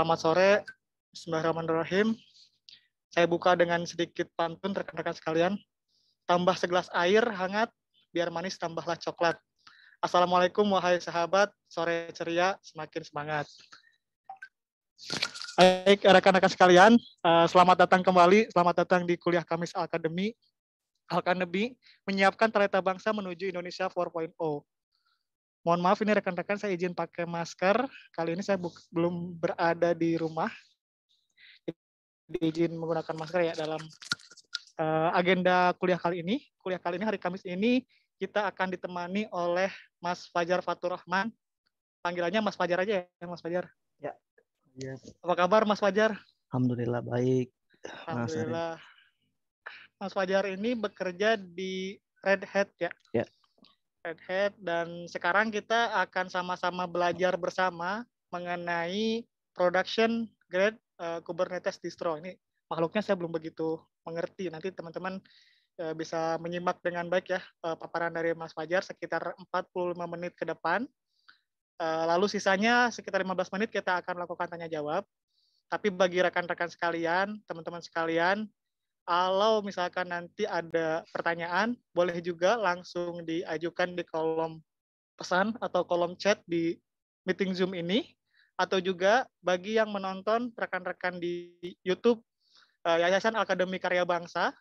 Selamat sore, Bismillahirrahmanirrahim. Saya buka dengan sedikit pantun rekan-rekan sekalian. Tambah segelas air hangat, biar manis tambahlah coklat. Assalamualaikum wahai sahabat, sore ceria, semakin semangat. Baik, rekan-rekan sekalian, eh, selamat datang kembali, selamat datang di kuliah Kamis Akademi. Akademi menyiapkan talenta bangsa menuju Indonesia 4.0. Mohon maaf ini rekan-rekan saya izin pakai masker. Kali ini saya belum berada di rumah. diizin menggunakan masker ya dalam uh, agenda kuliah kali ini. Kuliah kali ini hari Kamis ini kita akan ditemani oleh Mas Fajar Faturrahman Panggilannya Mas Fajar aja ya, Mas Fajar. Ya. Yes. Ya. Apa kabar Mas Fajar? Alhamdulillah baik. Alhamdulillah. Mas Fajar ini bekerja di Red Hat ya. Ya. Head dan sekarang kita akan sama-sama belajar bersama mengenai production grade uh, Kubernetes distro. Ini makhluknya saya belum begitu mengerti. Nanti teman-teman uh, bisa menyimak dengan baik ya uh, paparan dari Mas Fajar sekitar 45 menit ke depan. Uh, lalu sisanya sekitar 15 menit kita akan melakukan tanya jawab. Tapi bagi rekan-rekan sekalian, teman-teman sekalian, kalau misalkan nanti ada pertanyaan, boleh juga langsung diajukan di kolom pesan atau kolom chat di meeting Zoom ini. Atau juga bagi yang menonton rekan-rekan di YouTube eh, Yayasan Akademi Karya Bangsa,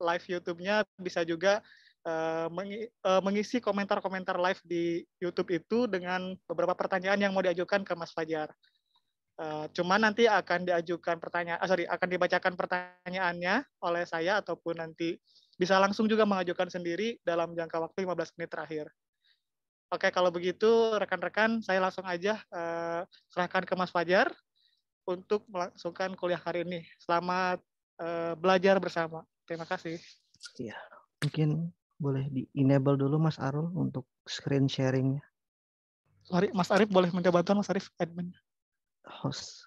live YouTube-nya bisa juga eh, eh, mengisi komentar-komentar live di YouTube itu dengan beberapa pertanyaan yang mau diajukan ke Mas Fajar. Eh, Cuma nanti akan diajukan pertanyaan, ah, eh, sorry, akan dibacakan pertanyaannya oleh saya ataupun nanti bisa langsung juga mengajukan sendiri dalam jangka waktu 15 menit terakhir. Oke, kalau begitu rekan-rekan saya langsung aja uh, serahkan ke Mas Fajar untuk melangsungkan kuliah hari ini. Selamat uh, belajar bersama. Terima kasih. Iya, mungkin boleh di-enable dulu Mas Arul untuk screen sharingnya. Mas Arif boleh minta bantuan Mas Arif admin host.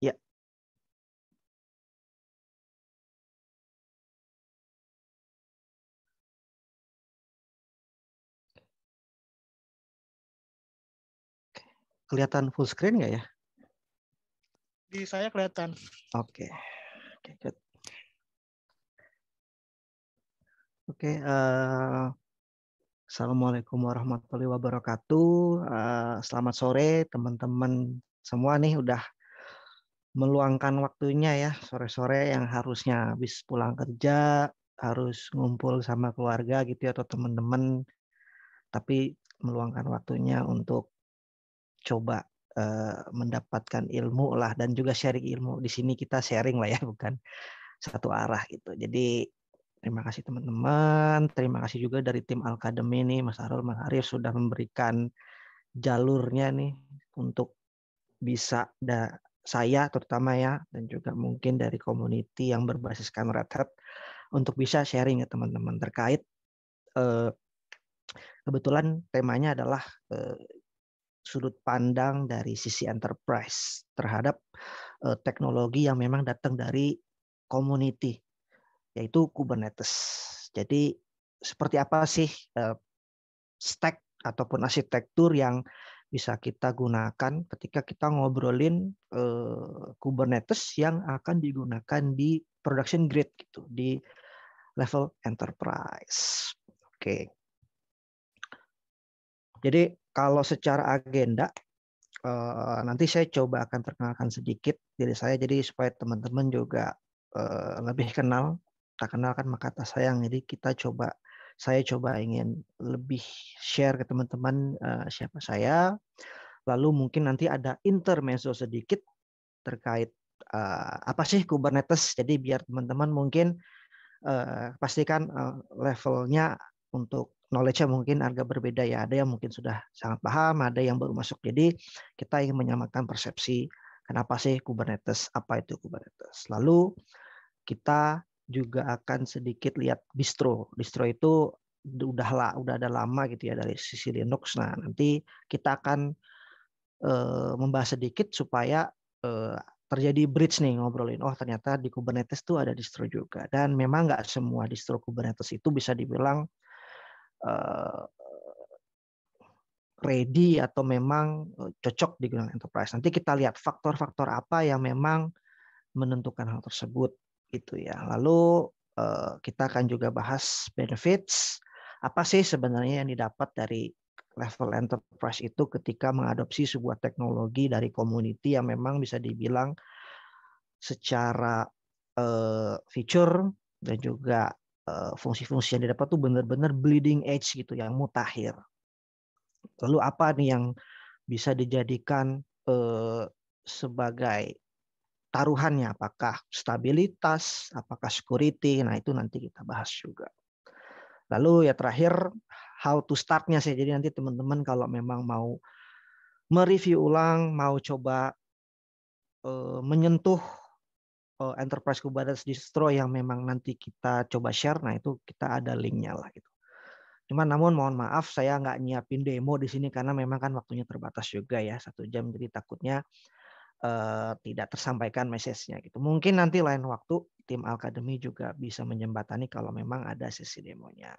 Ya. Kelihatan full screen nggak ya? Di saya kelihatan. Oke. Okay. Okay, Oke, uh, assalamualaikum warahmatullahi wabarakatuh. Uh, selamat sore, teman-teman semua nih udah meluangkan waktunya ya sore-sore yang harusnya habis pulang kerja harus ngumpul sama keluarga gitu ya, atau teman-teman, tapi meluangkan waktunya untuk coba uh, mendapatkan ilmu lah dan juga sharing ilmu. Di sini kita sharing lah ya, bukan satu arah gitu. Jadi Terima kasih teman-teman. Terima kasih juga dari tim Alkademi nih, Mas Arul, Mas Arif sudah memberikan jalurnya nih untuk bisa da saya terutama ya dan juga mungkin dari community yang berbasiskan Red Hat untuk bisa sharing ya teman-teman terkait eh, kebetulan temanya adalah eh, sudut pandang dari sisi enterprise terhadap eh, teknologi yang memang datang dari community yaitu Kubernetes. Jadi seperti apa sih eh, stack ataupun arsitektur yang bisa kita gunakan ketika kita ngobrolin eh, Kubernetes yang akan digunakan di production grade gitu di level enterprise. Oke. Jadi kalau secara agenda eh, nanti saya coba akan perkenalkan sedikit diri saya jadi supaya teman-teman juga lebih kenal tak kenal kan maka tak sayang. Jadi kita coba saya coba ingin lebih share ke teman-teman uh, siapa saya. Lalu mungkin nanti ada intermezzo sedikit terkait uh, apa sih Kubernetes. Jadi biar teman-teman mungkin uh, pastikan uh, levelnya untuk knowledge-nya mungkin agak berbeda ya. Ada yang mungkin sudah sangat paham, ada yang baru masuk. Jadi kita ingin menyamakan persepsi kenapa sih Kubernetes, apa itu Kubernetes. Lalu kita juga akan sedikit lihat distro. Distro itu udah lah, udah ada lama gitu ya dari sisi Linux. Nah, nanti kita akan uh, membahas sedikit supaya uh, terjadi bridge nih ngobrolin oh ternyata di Kubernetes tuh ada distro juga dan memang nggak semua distro Kubernetes itu bisa dibilang uh, ready atau memang cocok digunakan enterprise. Nanti kita lihat faktor-faktor apa yang memang menentukan hal tersebut gitu ya. Lalu eh, kita akan juga bahas benefits apa sih sebenarnya yang didapat dari level enterprise itu ketika mengadopsi sebuah teknologi dari community yang memang bisa dibilang secara uh, feature dan juga eh, fungsi-fungsi yang didapat tuh benar-benar bleeding edge gitu yang mutakhir. Lalu apa nih yang bisa dijadikan sebagai taruhannya apakah stabilitas, apakah security. Nah, itu nanti kita bahas juga. Lalu ya terakhir how to startnya sih. Jadi nanti teman-teman kalau memang mau mereview ulang, mau coba uh, menyentuh uh, enterprise Kubernetes distro yang memang nanti kita coba share, nah itu kita ada linknya lah gitu. Cuman namun mohon maaf saya nggak nyiapin demo di sini karena memang kan waktunya terbatas juga ya satu jam jadi takutnya Eh, tidak tersampaikan message-nya gitu. Mungkin nanti lain waktu tim akademi juga bisa menyembatani kalau memang ada sesi demonya.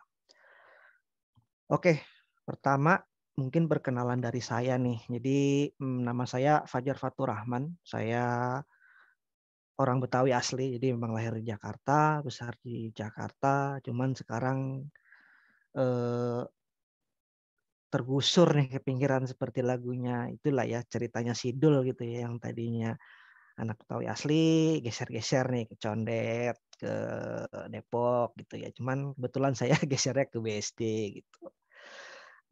Oke, pertama mungkin perkenalan dari saya nih. Jadi mm, nama saya Fajar Fatur Rahman. Saya orang Betawi asli, jadi memang lahir di Jakarta, besar di Jakarta, cuman sekarang eh, tergusur nih ke pinggiran seperti lagunya itulah ya ceritanya Sidul gitu ya yang tadinya anak tahu asli geser-geser nih ke Condet ke Depok gitu ya cuman kebetulan saya gesernya ke BSD gitu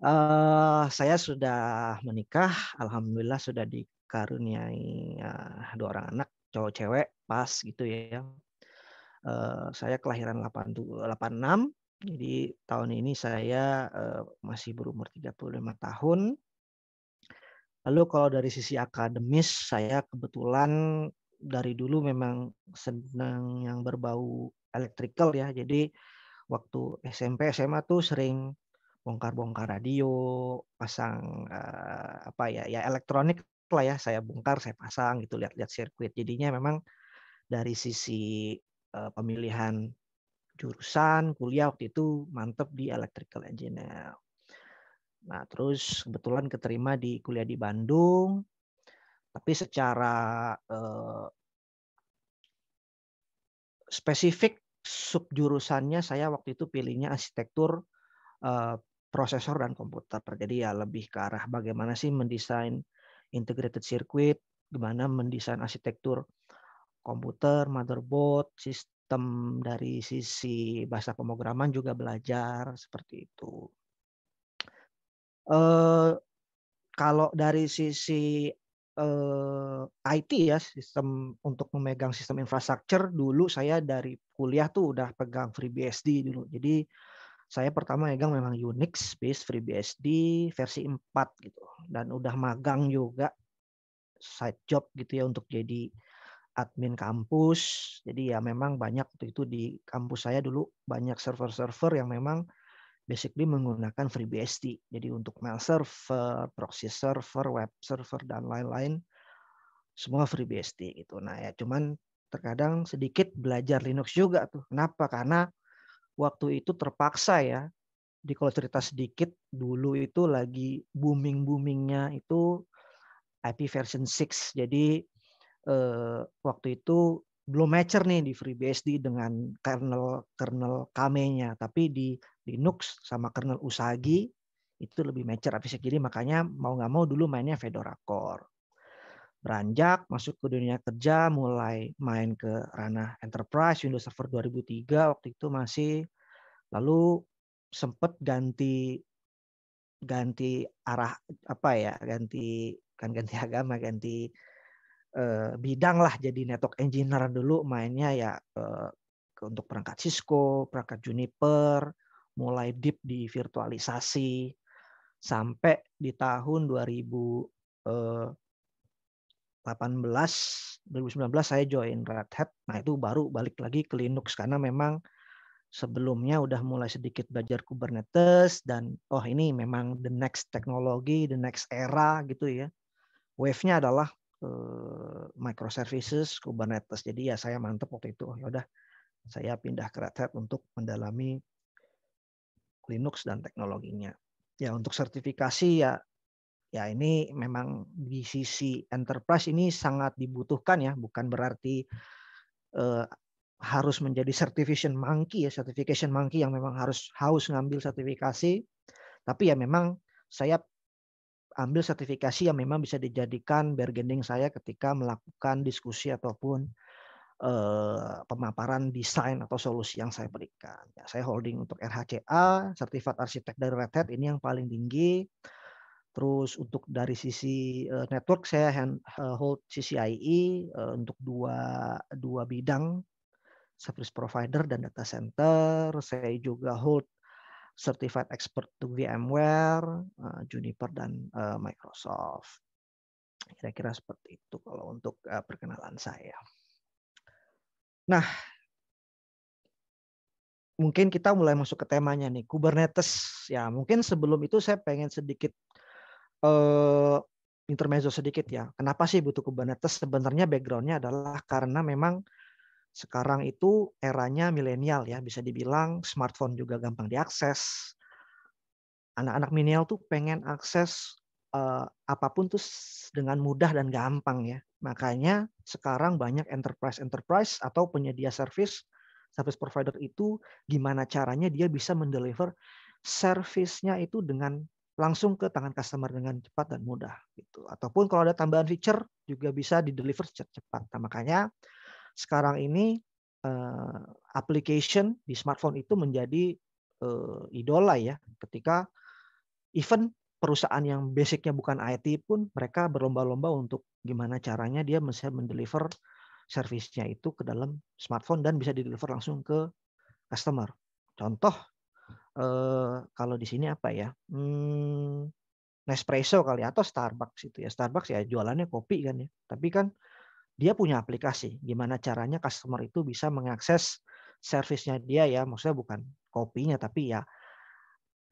uh, saya sudah menikah alhamdulillah sudah dikaruniai uh, dua orang anak cowok cewek pas gitu ya uh, saya kelahiran 86 jadi tahun ini saya eh, masih berumur 35 tahun. Lalu kalau dari sisi akademis saya kebetulan dari dulu memang senang yang berbau elektrikal ya. Jadi waktu SMP SMA tuh sering bongkar-bongkar radio, pasang uh, apa ya ya elektronik lah ya saya bongkar, saya pasang gitu lihat-lihat sirkuit. Jadinya memang dari sisi uh, pemilihan jurusan kuliah waktu itu mantep di electrical engineer. Nah, terus kebetulan keterima di kuliah di Bandung. Tapi secara eh, spesifik subjurusannya saya waktu itu pilihnya arsitektur eh, prosesor dan komputer. Jadi ya lebih ke arah bagaimana sih mendesain integrated circuit, gimana mendesain arsitektur komputer, motherboard, sistem sistem dari sisi bahasa pemrograman juga belajar seperti itu. Eh, kalau dari sisi eh, IT ya sistem untuk memegang sistem infrastruktur dulu saya dari kuliah tuh udah pegang FreeBSD dulu. Jadi saya pertama megang memang Unix based FreeBSD versi 4 gitu dan udah magang juga side job gitu ya untuk jadi admin kampus. Jadi ya memang banyak waktu itu di kampus saya dulu banyak server-server yang memang basically menggunakan FreeBSD. Jadi untuk mail server, proxy server, web server dan lain-lain semua FreeBSD gitu. Nah, ya cuman terkadang sedikit belajar Linux juga tuh. Kenapa? Karena waktu itu terpaksa ya. Di kalau cerita sedikit dulu itu lagi booming-boomingnya itu IP version 6. Jadi eh, waktu itu belum matcher nih di FreeBSD dengan kernel kernel Kamenya tapi di Linux sama kernel Usagi itu lebih matcher tapi Jadi makanya mau nggak mau dulu mainnya Fedora Core. Beranjak masuk ke dunia kerja, mulai main ke ranah enterprise Windows Server 2003 waktu itu masih lalu sempat ganti ganti arah apa ya ganti kan ganti agama ganti uh, bidang lah jadi network engineer dulu mainnya ya uh, untuk perangkat Cisco, perangkat Juniper, mulai deep di virtualisasi sampai di tahun 2018 2019 eh, saya join Red Hat. Nah, itu baru balik lagi ke Linux karena memang sebelumnya udah mulai sedikit belajar Kubernetes dan oh ini memang the next teknologi, the next era gitu ya. Wave-nya adalah Eh, microservices Kubernetes. Jadi ya saya mantep waktu itu. Oh, ya udah saya pindah ke Red Hat untuk mendalami Linux dan teknologinya. Ya untuk sertifikasi ya ya ini memang di sisi enterprise ini sangat dibutuhkan ya, bukan berarti eh, harus menjadi certification monkey ya, certification monkey yang memang harus haus ngambil sertifikasi. Tapi ya memang saya ambil sertifikasi yang memang bisa dijadikan bargaining saya ketika melakukan diskusi ataupun eh, pemaparan desain atau solusi yang saya berikan. Ya, saya holding untuk RHCA, sertifikat arsitek dari Red Hat ini yang paling tinggi. Terus untuk dari sisi eh, network saya hand, eh, hold CCIE untuk dua dua bidang service provider dan data center. Saya juga hold certified expert untuk VMware, uh, Juniper dan uh, Microsoft. Kira-kira seperti itu kalau untuk uh, perkenalan saya. Nah, mungkin kita mulai masuk ke temanya nih, Kubernetes. Ya, mungkin sebelum itu saya pengen sedikit uh, intermezzo sedikit ya. Kenapa sih butuh Kubernetes? Sebenarnya backgroundnya adalah karena memang sekarang itu eranya milenial ya, bisa dibilang smartphone juga gampang diakses. Anak-anak milenial tuh pengen akses uh, apapun tuh dengan mudah dan gampang ya. Makanya sekarang banyak enterprise-enterprise atau penyedia service service provider itu gimana caranya dia bisa mendeliver service-nya itu dengan langsung ke tangan customer dengan cepat dan mudah gitu. Ataupun kalau ada tambahan feature juga bisa dideliver secara cepat. Nah, makanya sekarang ini eh, application di smartphone itu menjadi eh, idola ya ketika even perusahaan yang basicnya bukan IT pun mereka berlomba-lomba untuk gimana caranya dia bisa mendeliver servisnya itu ke dalam smartphone dan bisa dideliver langsung ke customer. Contoh eh, kalau di sini apa ya? Hmm, Nespresso kali ya, atau Starbucks itu ya. Starbucks ya jualannya kopi kan ya. Tapi kan dia punya aplikasi. Gimana caranya customer itu bisa mengakses servisnya dia ya, maksudnya bukan kopinya tapi ya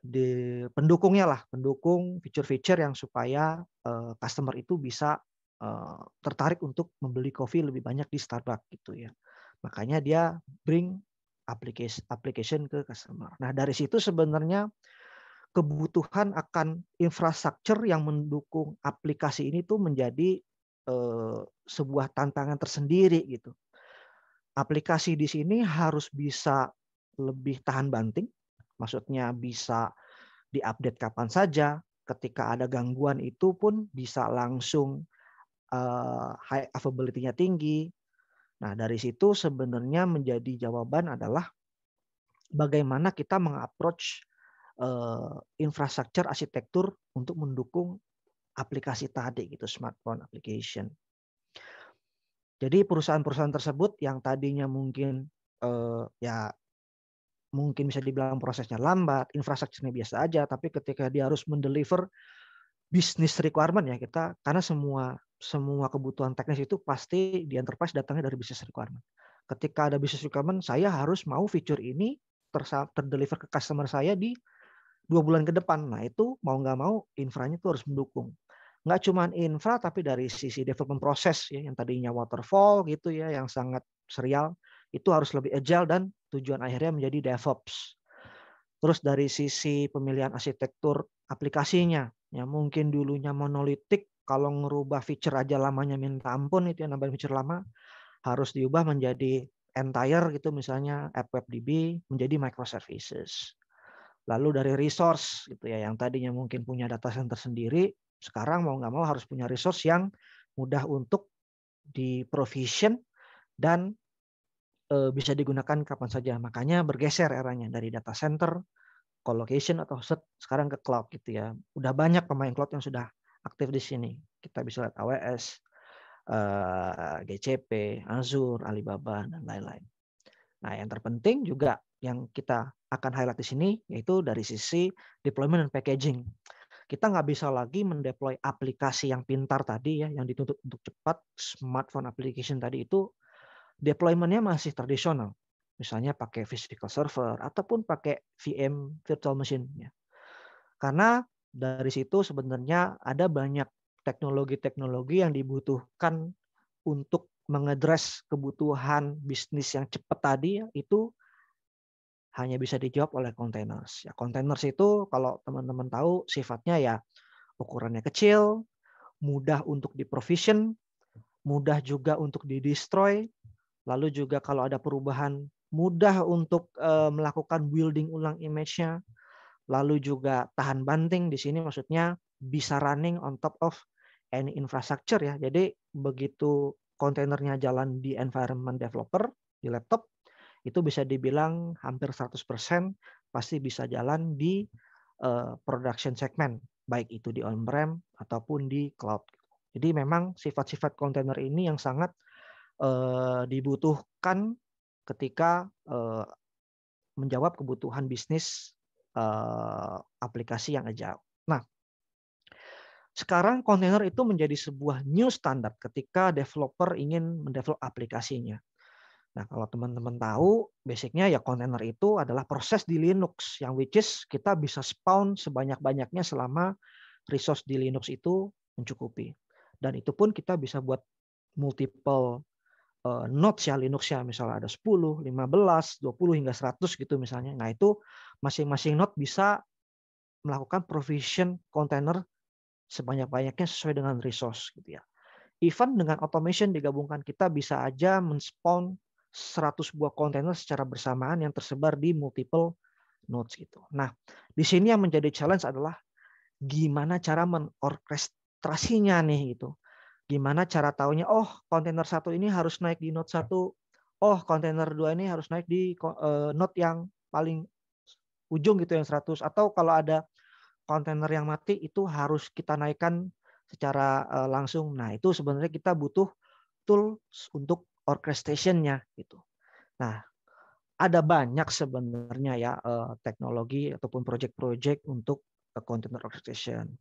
di pendukungnya lah, pendukung fitur-fitur yang supaya uh, customer itu bisa uh, tertarik untuk membeli kopi lebih banyak di Starbucks gitu ya. Makanya dia bring application application ke customer. Nah, dari situ sebenarnya kebutuhan akan infrastruktur yang mendukung aplikasi ini tuh menjadi Eh, sebuah tantangan tersendiri gitu. Aplikasi di sini harus bisa lebih tahan banting, maksudnya bisa diupdate kapan saja. Ketika ada gangguan itu pun bisa langsung eh, high availability-nya tinggi. Nah dari situ sebenarnya menjadi jawaban adalah bagaimana kita mengapproach eh, infrastruktur arsitektur untuk mendukung aplikasi tadi gitu smartphone application. Jadi perusahaan-perusahaan tersebut yang tadinya mungkin eh, ya mungkin bisa dibilang prosesnya lambat, infrastrukturnya biasa aja, tapi ketika dia harus mendeliver bisnis requirement ya kita karena semua semua kebutuhan teknis itu pasti di enterprise datangnya dari bisnis requirement. Ketika ada bisnis requirement, saya harus mau fitur ini terdeliver ke customer saya di dua bulan ke depan. Nah itu mau nggak mau infranya itu harus mendukung nggak cuma infra tapi dari sisi development proses ya yang tadinya waterfall gitu ya yang sangat serial itu harus lebih agile dan tujuan akhirnya menjadi DevOps. Terus dari sisi pemilihan arsitektur aplikasinya ya mungkin dulunya monolitik kalau ngerubah feature aja lamanya minta ampun itu yang nambah feature lama harus diubah menjadi entire gitu misalnya app WebDB menjadi microservices. Lalu dari resource gitu ya yang tadinya mungkin punya data center sendiri sekarang mau nggak mau harus punya resource yang mudah untuk di provision dan e, bisa digunakan kapan saja. Makanya bergeser eranya dari data center, colocation atau set sekarang ke cloud gitu ya. Udah banyak pemain cloud yang sudah aktif di sini. Kita bisa lihat AWS, e, eh, GCP, Azure, Alibaba dan lain-lain. Nah, yang terpenting juga yang kita akan highlight di sini yaitu dari sisi deployment dan packaging kita nggak bisa lagi mendeploy aplikasi yang pintar tadi ya, yang dituntut untuk cepat, smartphone application tadi itu deploymentnya masih tradisional. Misalnya pakai physical server ataupun pakai VM virtual machine. Ya. Karena dari situ sebenarnya ada banyak teknologi-teknologi yang dibutuhkan untuk mengedres kebutuhan bisnis yang cepat tadi ya, itu hanya bisa dijawab oleh containers. Ya, containers itu kalau teman-teman tahu sifatnya ya ukurannya kecil, mudah untuk di provision, mudah juga untuk di destroy, lalu juga kalau ada perubahan mudah untuk uh, melakukan building ulang image-nya, lalu juga tahan banting di sini maksudnya bisa running on top of any infrastructure ya. Jadi begitu kontainernya jalan di environment developer di laptop itu bisa dibilang hampir 100% pasti bisa jalan di uh, production segment, baik itu di on-prem ataupun di cloud. Jadi memang sifat-sifat kontainer ini yang sangat uh, dibutuhkan ketika uh, menjawab kebutuhan bisnis uh, aplikasi yang agile. Nah, sekarang kontainer itu menjadi sebuah new standard ketika developer ingin mendevelop aplikasinya. Nah, kalau teman-teman tahu, basicnya ya kontainer itu adalah proses di Linux yang which is kita bisa spawn sebanyak-banyaknya selama resource di Linux itu mencukupi. Dan itu pun kita bisa buat multiple uh, nodes ya Linux ya, misalnya ada 10, 15, 20 hingga 100 gitu misalnya. Nah, itu masing-masing node bisa melakukan provision container sebanyak-banyaknya sesuai dengan resource gitu ya. Even dengan automation digabungkan kita bisa aja men-spawn 100 buah kontainer secara bersamaan yang tersebar di multiple nodes gitu. Nah, di sini yang menjadi challenge adalah gimana cara menorkestrasinya nih gitu. Gimana cara taunya oh kontainer satu ini harus naik di node satu, oh kontainer dua ini harus naik di eh, node yang paling ujung gitu yang 100 atau kalau ada kontainer yang mati itu harus kita naikkan secara eh, langsung. Nah, itu sebenarnya kita butuh tools untuk orchestrationnya gitu. Nah, ada banyak sebenarnya ya eh, teknologi ataupun project-project untuk eh, container orchestration.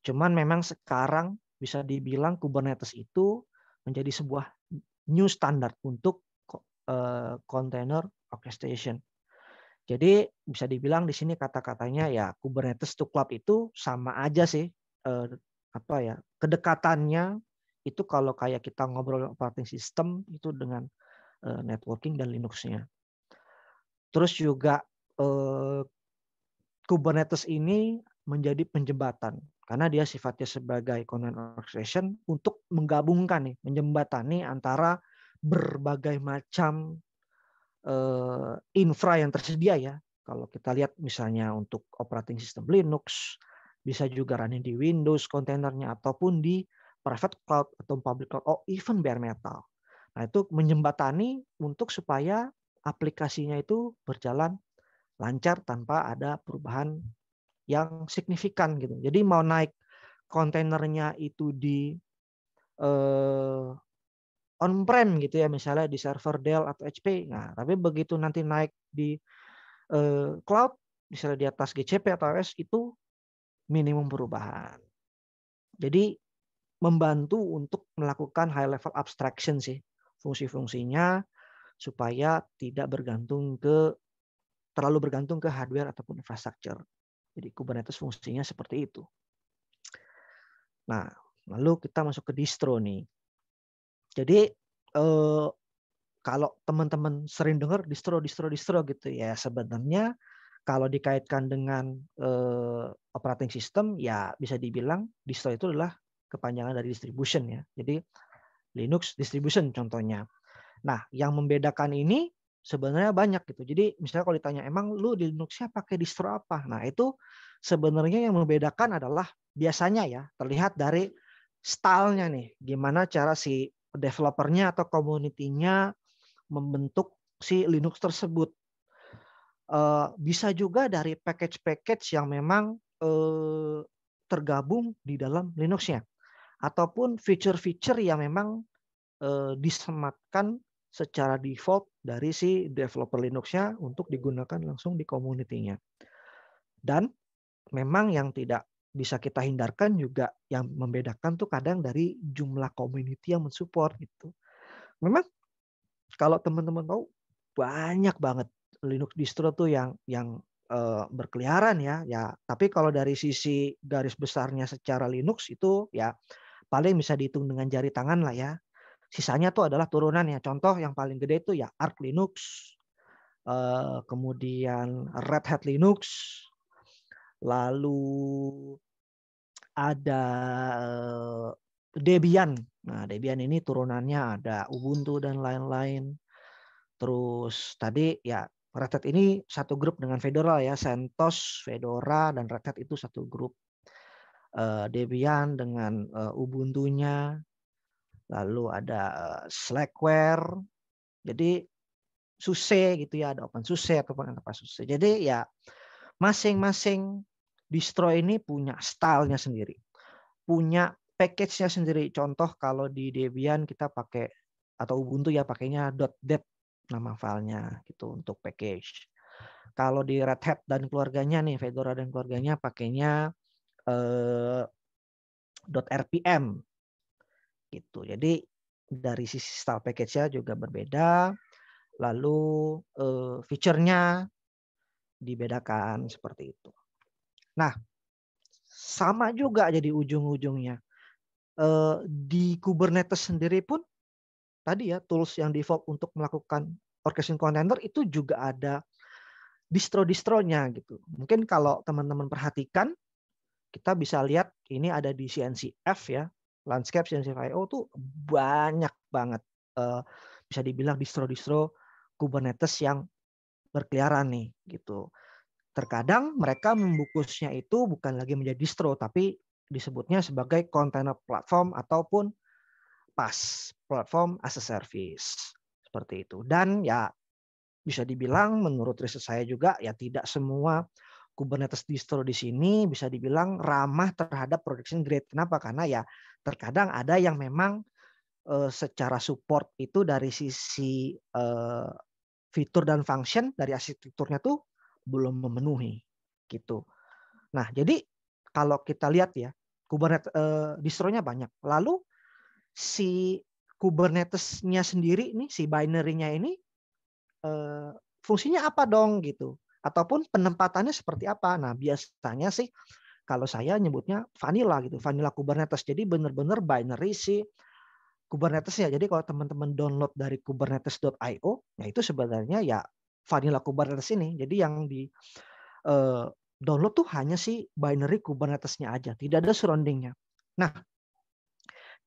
Cuman memang sekarang bisa dibilang Kubernetes itu menjadi sebuah new standard untuk eh, container orchestration. Jadi bisa dibilang di sini kata-katanya ya Kubernetes to cloud itu sama aja sih apa ya kedekatannya itu kalau kayak kita ngobrol operating system itu dengan eh, networking dan Linux-nya. Terus juga eh, Kubernetes ini menjadi penjembatan karena dia sifatnya sebagai content orchestration untuk menggabungkan nih, menjembatani antara berbagai macam eh, infra yang tersedia ya. Kalau kita lihat misalnya untuk operating system Linux, bisa juga running di Windows kontainernya ataupun di private cloud atau public cloud, oh even bare metal. Nah itu menyembatani untuk supaya aplikasinya itu berjalan lancar tanpa ada perubahan yang signifikan gitu. Jadi mau naik kontainernya itu di eh, on-prem gitu ya misalnya di server Dell atau HP. Nah, tapi begitu nanti naik di eh, cloud misalnya di atas GCP atau AWS itu minimum perubahan. Jadi membantu untuk melakukan high level abstraction sih fungsi-fungsinya supaya tidak bergantung ke terlalu bergantung ke hardware ataupun infrastruktur. Jadi Kubernetes fungsinya seperti itu. Nah, lalu kita masuk ke distro nih. Jadi eh, kalau teman-teman sering dengar distro, distro, distro gitu ya sebenarnya kalau dikaitkan dengan eh, operating system ya bisa dibilang distro itu adalah kepanjangan dari distribution ya. Jadi Linux distribution contohnya. Nah, yang membedakan ini sebenarnya banyak gitu. Jadi misalnya kalau ditanya emang lu di Linuxnya pakai distro apa? Nah, itu sebenarnya yang membedakan adalah biasanya ya terlihat dari stylenya nih. Gimana cara si developernya atau community-nya membentuk si Linux tersebut. Eh, bisa juga dari package-package yang memang eh, tergabung di dalam Linuxnya ataupun feature-feature yang memang eh, disematkan secara default dari si developer Linuxnya untuk digunakan langsung di community-nya. Dan memang yang tidak bisa kita hindarkan juga yang membedakan tuh kadang dari jumlah community yang mensupport gitu. Memang kalau teman-teman tahu banyak banget Linux distro tuh yang yang uh, berkeliaran ya ya tapi kalau dari sisi garis besarnya secara Linux itu ya paling bisa dihitung dengan jari tangan lah ya. Sisanya tuh adalah turunan ya. Contoh yang paling gede itu ya Arch Linux, eh, kemudian Red Hat Linux, lalu ada eh, Debian. Nah, Debian ini turunannya ada Ubuntu dan lain-lain. Terus tadi ya Red Hat ini satu grup dengan Fedora ya, CentOS, Fedora dan Red Hat itu satu grup. Eh, Debian dengan eh, Ubuntu-nya, lalu ada eh, Slackware, jadi SUSE gitu ya, ada OpenSUSE ataupun apa SUSE. Jadi ya masing-masing distro ini punya stylenya sendiri, punya package-nya sendiri. Contoh kalau di Debian kita pakai atau Ubuntu ya pakainya .deb nama filenya gitu untuk package. Kalau di Red Hat dan keluarganya nih, Fedora dan keluarganya pakainya eh, .rpm gitu. Jadi dari sisi style package-nya juga berbeda. Lalu eh, feature-nya dibedakan seperti itu. Nah, sama juga jadi ujung-ujungnya. Eh, di Kubernetes sendiri pun tadi ya tools yang default untuk melakukan orchestration container itu juga ada distro-distronya gitu. Mungkin kalau teman-teman perhatikan kita bisa lihat ini ada di CNCF ya, landscape CNCF.io tuh banyak banget eh, bisa dibilang distro-distro Kubernetes yang berkeliaran nih gitu. Terkadang mereka membungkusnya itu bukan lagi menjadi distro tapi disebutnya sebagai container platform ataupun PaaS, platform as a service. Seperti itu. Dan ya bisa dibilang menurut riset saya juga ya tidak semua Kubernetes distro di sini bisa dibilang ramah terhadap production grade. Kenapa? Karena ya terkadang ada yang memang uh, secara support itu dari sisi uh, fitur dan function dari arsitekturnya tuh belum memenuhi gitu. Nah, jadi kalau kita lihat ya, Kubernetes uh, distronya banyak. Lalu si Kubernetesnya sendiri nih si binary-nya ini uh, fungsinya apa dong gitu ataupun penempatannya seperti apa. Nah, biasanya sih kalau saya nyebutnya vanilla gitu, vanilla Kubernetes. Jadi benar-benar binary sih Kubernetes ya. Jadi kalau teman-teman download dari kubernetes.io, ya itu sebenarnya ya vanilla Kubernetes ini. Jadi yang di eh, download tuh hanya sih binary Kubernetesnya aja, tidak ada surroundingnya. Nah,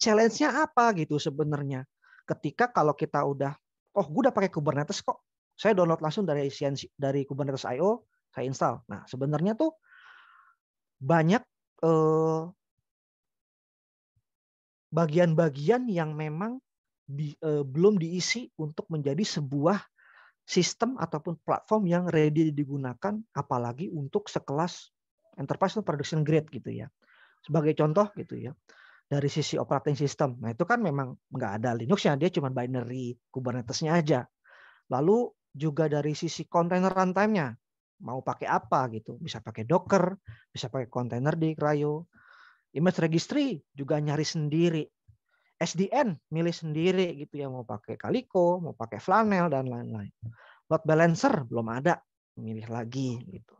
challenge-nya apa gitu sebenarnya? Ketika kalau kita udah, oh gue udah pakai Kubernetes kok, saya download langsung dari dari Kubernetes IO, saya install. Nah, sebenarnya tuh banyak bagian eh, bagian-bagian yang memang di, eh, belum diisi untuk menjadi sebuah sistem ataupun platform yang ready digunakan apalagi untuk sekelas enterprise production grade gitu ya. Sebagai contoh gitu ya dari sisi operating system. Nah itu kan memang nggak ada Linuxnya, dia cuma binary Kubernetesnya aja. Lalu juga dari sisi kontainer runtime-nya. Mau pakai apa gitu. Bisa pakai Docker, bisa pakai container di Cryo. Image registry juga nyari sendiri. SDN milih sendiri gitu ya mau pakai Calico, mau pakai Flanel dan lain-lain. Load balancer belum ada, milih lagi gitu.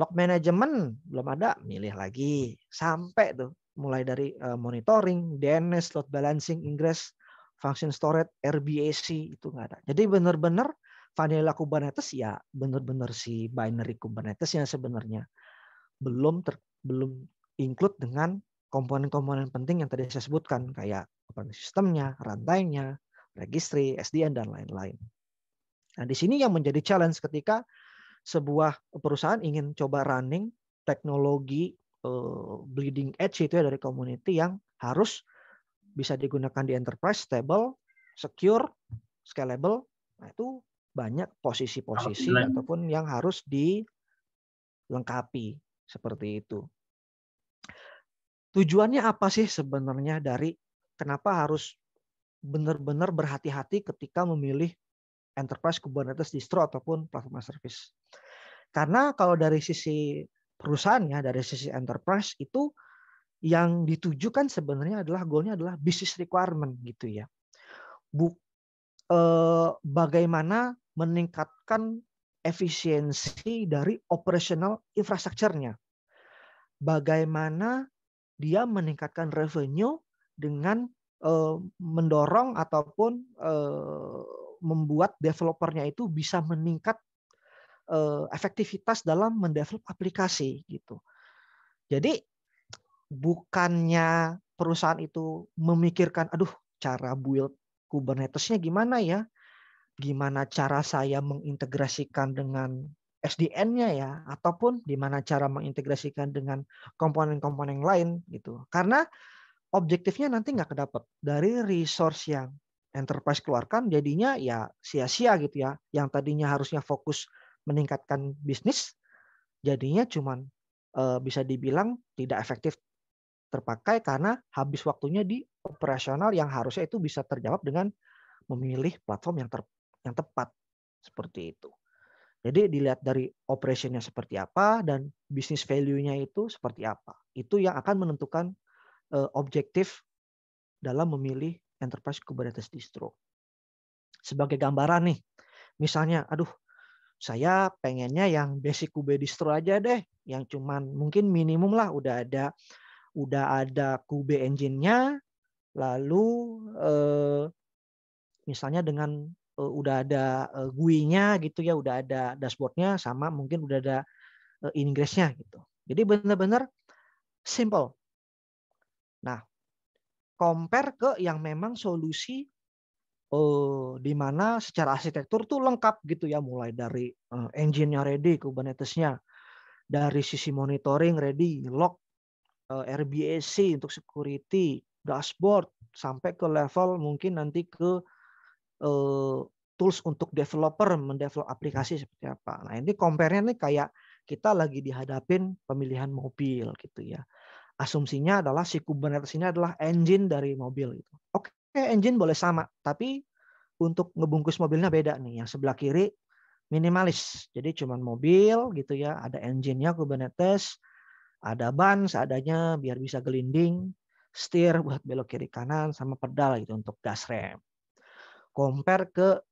Log management belum ada, milih lagi. Sampai tuh mulai dari eh, monitoring, DNS, load balancing, ingress, function storage, RBAC itu nggak ada. Jadi benar-benar vanilla Kubernetes ya benar-benar si binary Kubernetes yang sebenarnya belum ter, belum include dengan komponen-komponen penting yang tadi saya sebutkan kayak operating sistemnya, rantainya, registry, SDN dan lain-lain. Nah, di sini yang menjadi challenge ketika sebuah perusahaan ingin coba running teknologi eh, bleeding edge itu ya dari community yang harus bisa digunakan di enterprise, stable, secure, scalable. Nah, itu banyak posisi-posisi oh, ataupun yang harus dilengkapi seperti itu. Tujuannya apa sih sebenarnya dari kenapa harus benar-benar berhati-hati ketika memilih enterprise Kubernetes distro ataupun platform service. Karena kalau dari sisi perusahaannya, dari sisi enterprise itu yang ditujukan sebenarnya adalah goalnya adalah business requirement gitu ya. Bu, eh, bagaimana meningkatkan efisiensi dari operational infrastrukturnya. Bagaimana dia meningkatkan revenue dengan uh, mendorong ataupun uh, membuat developernya itu bisa meningkat uh, efektivitas dalam mendevelop aplikasi gitu. Jadi bukannya perusahaan itu memikirkan, aduh cara build Kubernetesnya gimana ya? gimana cara saya mengintegrasikan dengan SDN-nya ya ataupun gimana cara mengintegrasikan dengan komponen-komponen lain gitu. Karena objektifnya nanti nggak kedapat dari resource yang enterprise keluarkan jadinya ya sia-sia gitu ya. Yang tadinya harusnya fokus meningkatkan bisnis jadinya cuman e, bisa dibilang tidak efektif terpakai karena habis waktunya di operasional yang harusnya itu bisa terjawab dengan memilih platform yang ter, yang tepat seperti itu. Jadi dilihat dari operationnya seperti apa dan bisnis value-nya itu seperti apa. Itu yang akan menentukan uh, objektif dalam memilih enterprise Kubernetes distro. Sebagai gambaran nih, misalnya, aduh, saya pengennya yang basic Kube distro aja deh, yang cuman mungkin minimum lah udah ada udah ada Kube engine-nya, lalu uh, misalnya dengan uh, udah ada uh, GUI-nya gitu ya, udah ada dashboardnya, sama mungkin udah ada uh, ingressnya gitu. Jadi benar-benar simple. Nah, compare ke yang memang solusi uh, di mana secara arsitektur tuh lengkap gitu ya, mulai dari uh, engine-nya ready, Kubernetes-nya, dari sisi monitoring ready, log, uh, RBAC untuk security, dashboard, sampai ke level mungkin nanti ke Eh, tools untuk developer mendevelop aplikasi hmm. seperti apa. Nah, ini compare-nya nih kayak kita lagi dihadapin pemilihan mobil gitu ya. Asumsinya adalah si Kubernetes ini adalah engine dari mobil gitu. Oke, engine boleh sama, tapi untuk ngebungkus mobilnya beda nih. Yang sebelah kiri minimalis. Jadi cuman mobil gitu ya, ada engine-nya Kubernetes, ada ban seadanya biar bisa gelinding, steer buat belok kiri kanan sama pedal gitu untuk gas rem compare ke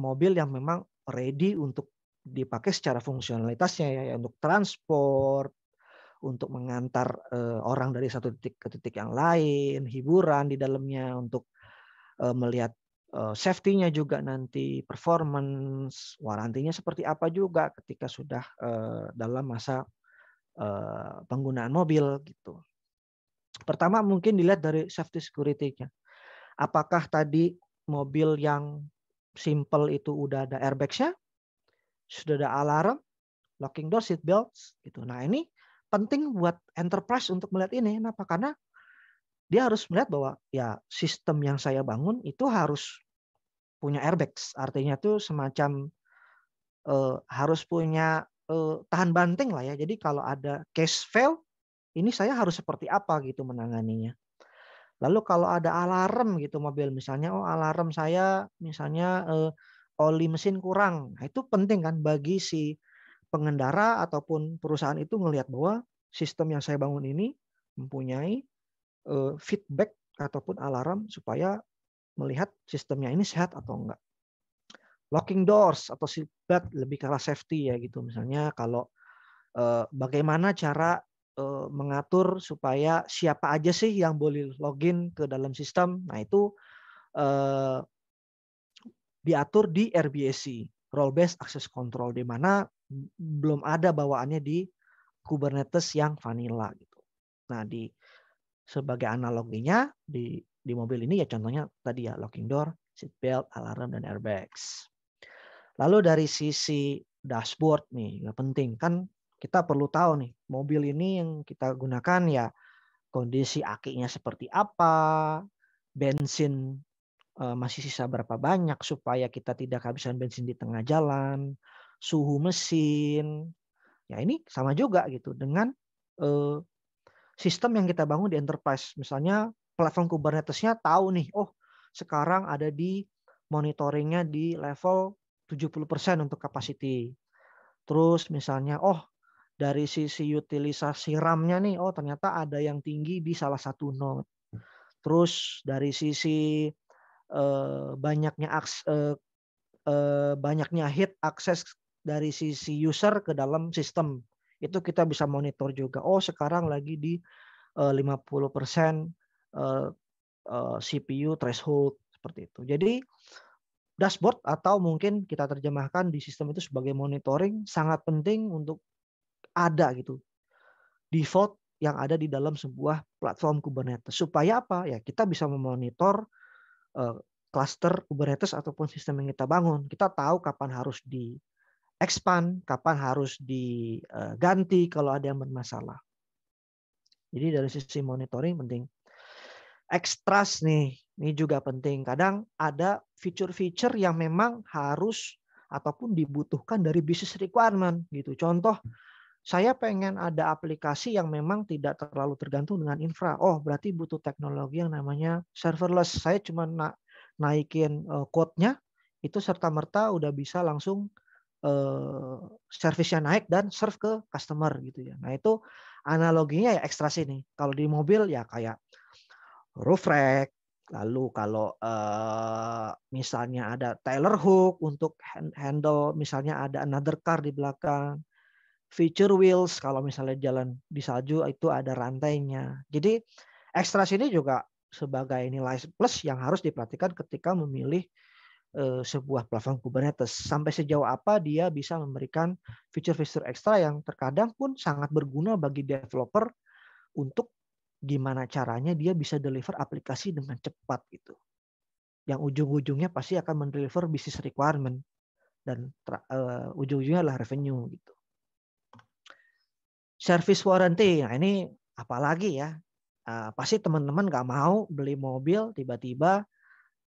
mobil yang memang ready untuk dipakai secara fungsionalitasnya ya, ya untuk transport, untuk mengantar uh, orang dari satu titik ke titik yang lain, hiburan di dalamnya untuk uh, melihat uh, safety-nya juga nanti, performance, warantinya seperti apa juga ketika sudah uh, dalam masa uh, penggunaan mobil gitu. Pertama mungkin dilihat dari safety security-nya. Apakah tadi mobil yang simple itu udah ada airbagnya, sudah ada alarm, locking door, seat belts gitu. Nah, ini penting buat enterprise untuk melihat ini. Kenapa? Karena dia harus melihat bahwa ya sistem yang saya bangun itu harus punya airbags. Artinya itu semacam eh, harus punya eh, tahan banting lah ya. Jadi kalau ada case fail, ini saya harus seperti apa gitu menanganinya. Lalu kalau ada alarm gitu mobil misalnya oh alarm saya misalnya eh, oli mesin kurang. Nah, itu penting kan bagi si pengendara ataupun perusahaan itu melihat bahwa sistem yang saya bangun ini mempunyai eh, feedback ataupun alarm supaya melihat sistemnya ini sehat atau enggak. Locking doors atau seatbelt lebih ke arah safety ya gitu misalnya kalau eh, bagaimana cara uh, mengatur supaya siapa aja sih yang boleh login ke dalam sistem. Nah, itu uh, diatur di RBAC, Role Based Access Control di mana belum ada bawaannya di Kubernetes yang vanilla gitu. Nah, di sebagai analoginya di di mobil ini ya contohnya tadi ya locking door, seat belt, alarm dan airbags. Lalu dari sisi dashboard nih, penting kan kita perlu tahu nih mobil ini yang kita gunakan ya kondisi akinya seperti apa, bensin eh, masih sisa berapa banyak supaya kita tidak kehabisan bensin di tengah jalan, suhu mesin. Ya ini sama juga gitu dengan eh, sistem yang kita bangun di enterprise. Misalnya platform kubernetesnya tahu nih, oh sekarang ada di monitoringnya di level 70% untuk capacity. Terus misalnya, oh dari sisi utilisasi RAM-nya nih, oh ternyata ada yang tinggi di salah satu node. Terus dari sisi eh, banyaknya aks, eh, eh, banyaknya hit akses dari sisi user ke dalam sistem itu kita bisa monitor juga. Oh sekarang lagi di eh, 50 persen eh, eh, CPU threshold seperti itu. Jadi dashboard atau mungkin kita terjemahkan di sistem itu sebagai monitoring sangat penting untuk ada gitu. Default yang ada di dalam sebuah platform Kubernetes. Supaya apa? Ya kita bisa memonitor eh, cluster Kubernetes ataupun sistem yang kita bangun. Kita tahu kapan harus di expand, kapan harus diganti eh, kalau ada yang bermasalah. Jadi dari sisi monitoring penting. Extras nih, ini juga penting. Kadang ada feature-feature yang memang harus ataupun dibutuhkan dari business requirement gitu. Contoh saya pengen ada aplikasi yang memang tidak terlalu tergantung dengan infra. Oh, berarti butuh teknologi yang namanya serverless. Saya cuma na naikin uh, code-nya, itu serta-merta udah bisa langsung uh, servisnya naik dan serve ke customer gitu ya. Nah, itu analoginya ya ekstra sini. Kalau di mobil ya kayak roof rack, lalu kalau uh, misalnya ada Taylor hook untuk handle misalnya ada another car di belakang, feature wheels kalau misalnya jalan di salju itu ada rantainya. Jadi ekstra sini juga sebagai nilai plus yang harus diperhatikan ketika memilih uh, sebuah platform Kubernetes. Sampai sejauh apa dia bisa memberikan feature fitur ekstra yang terkadang pun sangat berguna bagi developer untuk gimana caranya dia bisa deliver aplikasi dengan cepat gitu. Yang ujung-ujungnya pasti akan mendeliver business requirement dan uh, ujung-ujungnya adalah revenue gitu. Service warranty, nah ini apalagi ya. Ah, pasti teman-teman nggak mau beli mobil tiba-tiba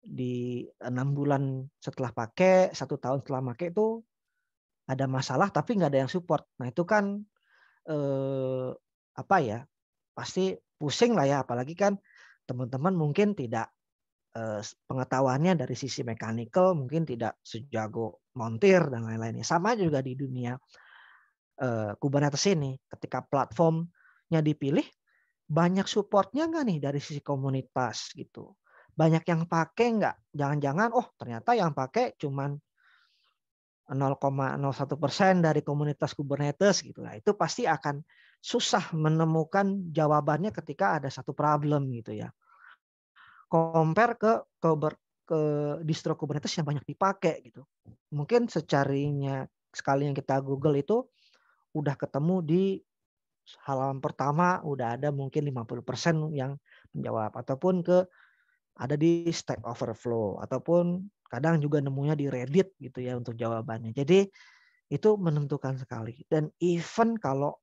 di enam bulan setelah pakai, satu tahun setelah pakai itu ada masalah tapi nggak ada yang support. Nah itu kan eh, apa ya? Pasti pusing lah ya. Apalagi kan teman-teman mungkin tidak eh, pengetahuannya dari sisi mekanikal mungkin tidak sejago montir dan lain-lainnya. Sama juga di dunia Eh, Kubernetes ini ketika platformnya dipilih banyak supportnya nggak nih dari sisi komunitas gitu banyak yang pakai nggak jangan-jangan oh ternyata yang pakai cuman 0,01 persen dari komunitas Kubernetes gitu nah itu pasti akan susah menemukan jawabannya ketika ada satu problem gitu ya compare ke ke, ke distro Kubernetes yang banyak dipakai gitu mungkin secarinya sekali yang kita Google itu udah ketemu di halaman pertama udah ada mungkin 50% yang menjawab ataupun ke ada di Stack Overflow ataupun kadang juga nemunya di Reddit gitu ya untuk jawabannya. Jadi itu menentukan sekali dan even kalau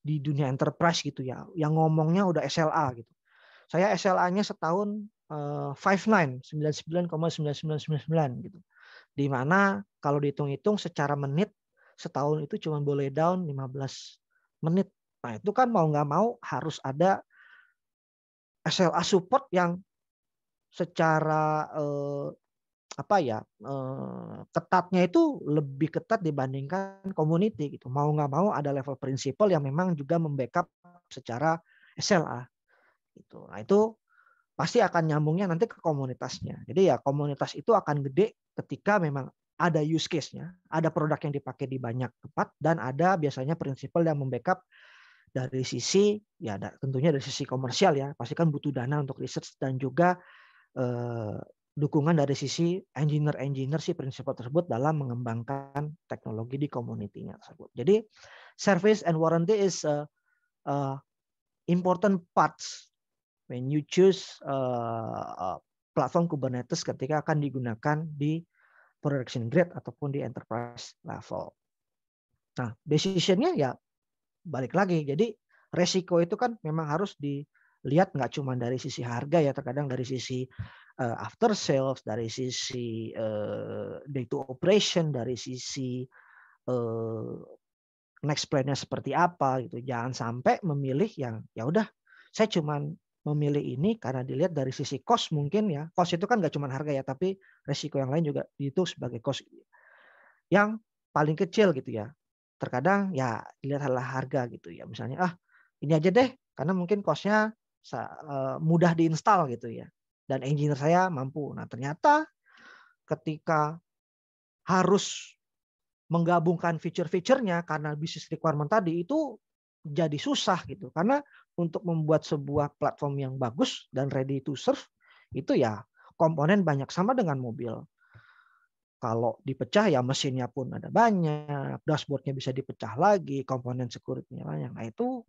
di dunia enterprise gitu ya yang ngomongnya udah SLA gitu. Saya SLA-nya setahun eh, 59 99,9999 gitu. Di mana kalau dihitung-hitung secara menit setahun itu cuma boleh down 15 menit. Nah itu kan mau nggak mau harus ada SLA support yang secara eh, apa ya eh, ketatnya itu lebih ketat dibandingkan community gitu. Mau nggak mau ada level prinsipal yang memang juga membackup secara SLA. Gitu. Nah itu pasti akan nyambungnya nanti ke komunitasnya. Jadi ya komunitas itu akan gede ketika memang ada use case-nya, ada produk yang dipakai di banyak tempat dan ada biasanya prinsipal yang membackup dari sisi ya tentunya dari sisi komersial ya, pasti kan butuh dana untuk research dan juga eh, dukungan dari sisi engineer-engineer si prinsipal tersebut dalam mengembangkan teknologi di community-nya tersebut. Jadi service and warranty is a, eh, a eh, important parts when you choose a eh, platform Kubernetes ketika akan digunakan di production grade ataupun di enterprise level. Nah, decisionnya ya balik lagi. Jadi resiko itu kan memang harus dilihat nggak cuma dari sisi harga ya, terkadang dari sisi uh, after sales, dari sisi uh, day to operation, dari sisi uh, next plan-nya seperti apa gitu. Jangan sampai memilih yang ya udah saya cuman memilih ini karena dilihat dari sisi cost mungkin ya. Cost itu kan nggak cuma harga ya, tapi resiko yang lain juga itu sebagai cost. Yang paling kecil gitu ya. Terkadang ya dilihatlah harga gitu ya. Misalnya ah ini aja deh karena mungkin costnya eh, mudah diinstal gitu ya. Dan engineer saya mampu. Nah ternyata ketika harus menggabungkan feature fiturnya karena bisnis requirement tadi itu jadi susah gitu karena untuk membuat sebuah platform yang bagus dan ready to serve itu ya komponen banyak sama dengan mobil. Kalau dipecah ya mesinnya pun ada banyak, dashboardnya bisa dipecah lagi, komponen security-nya banyak. Nah itu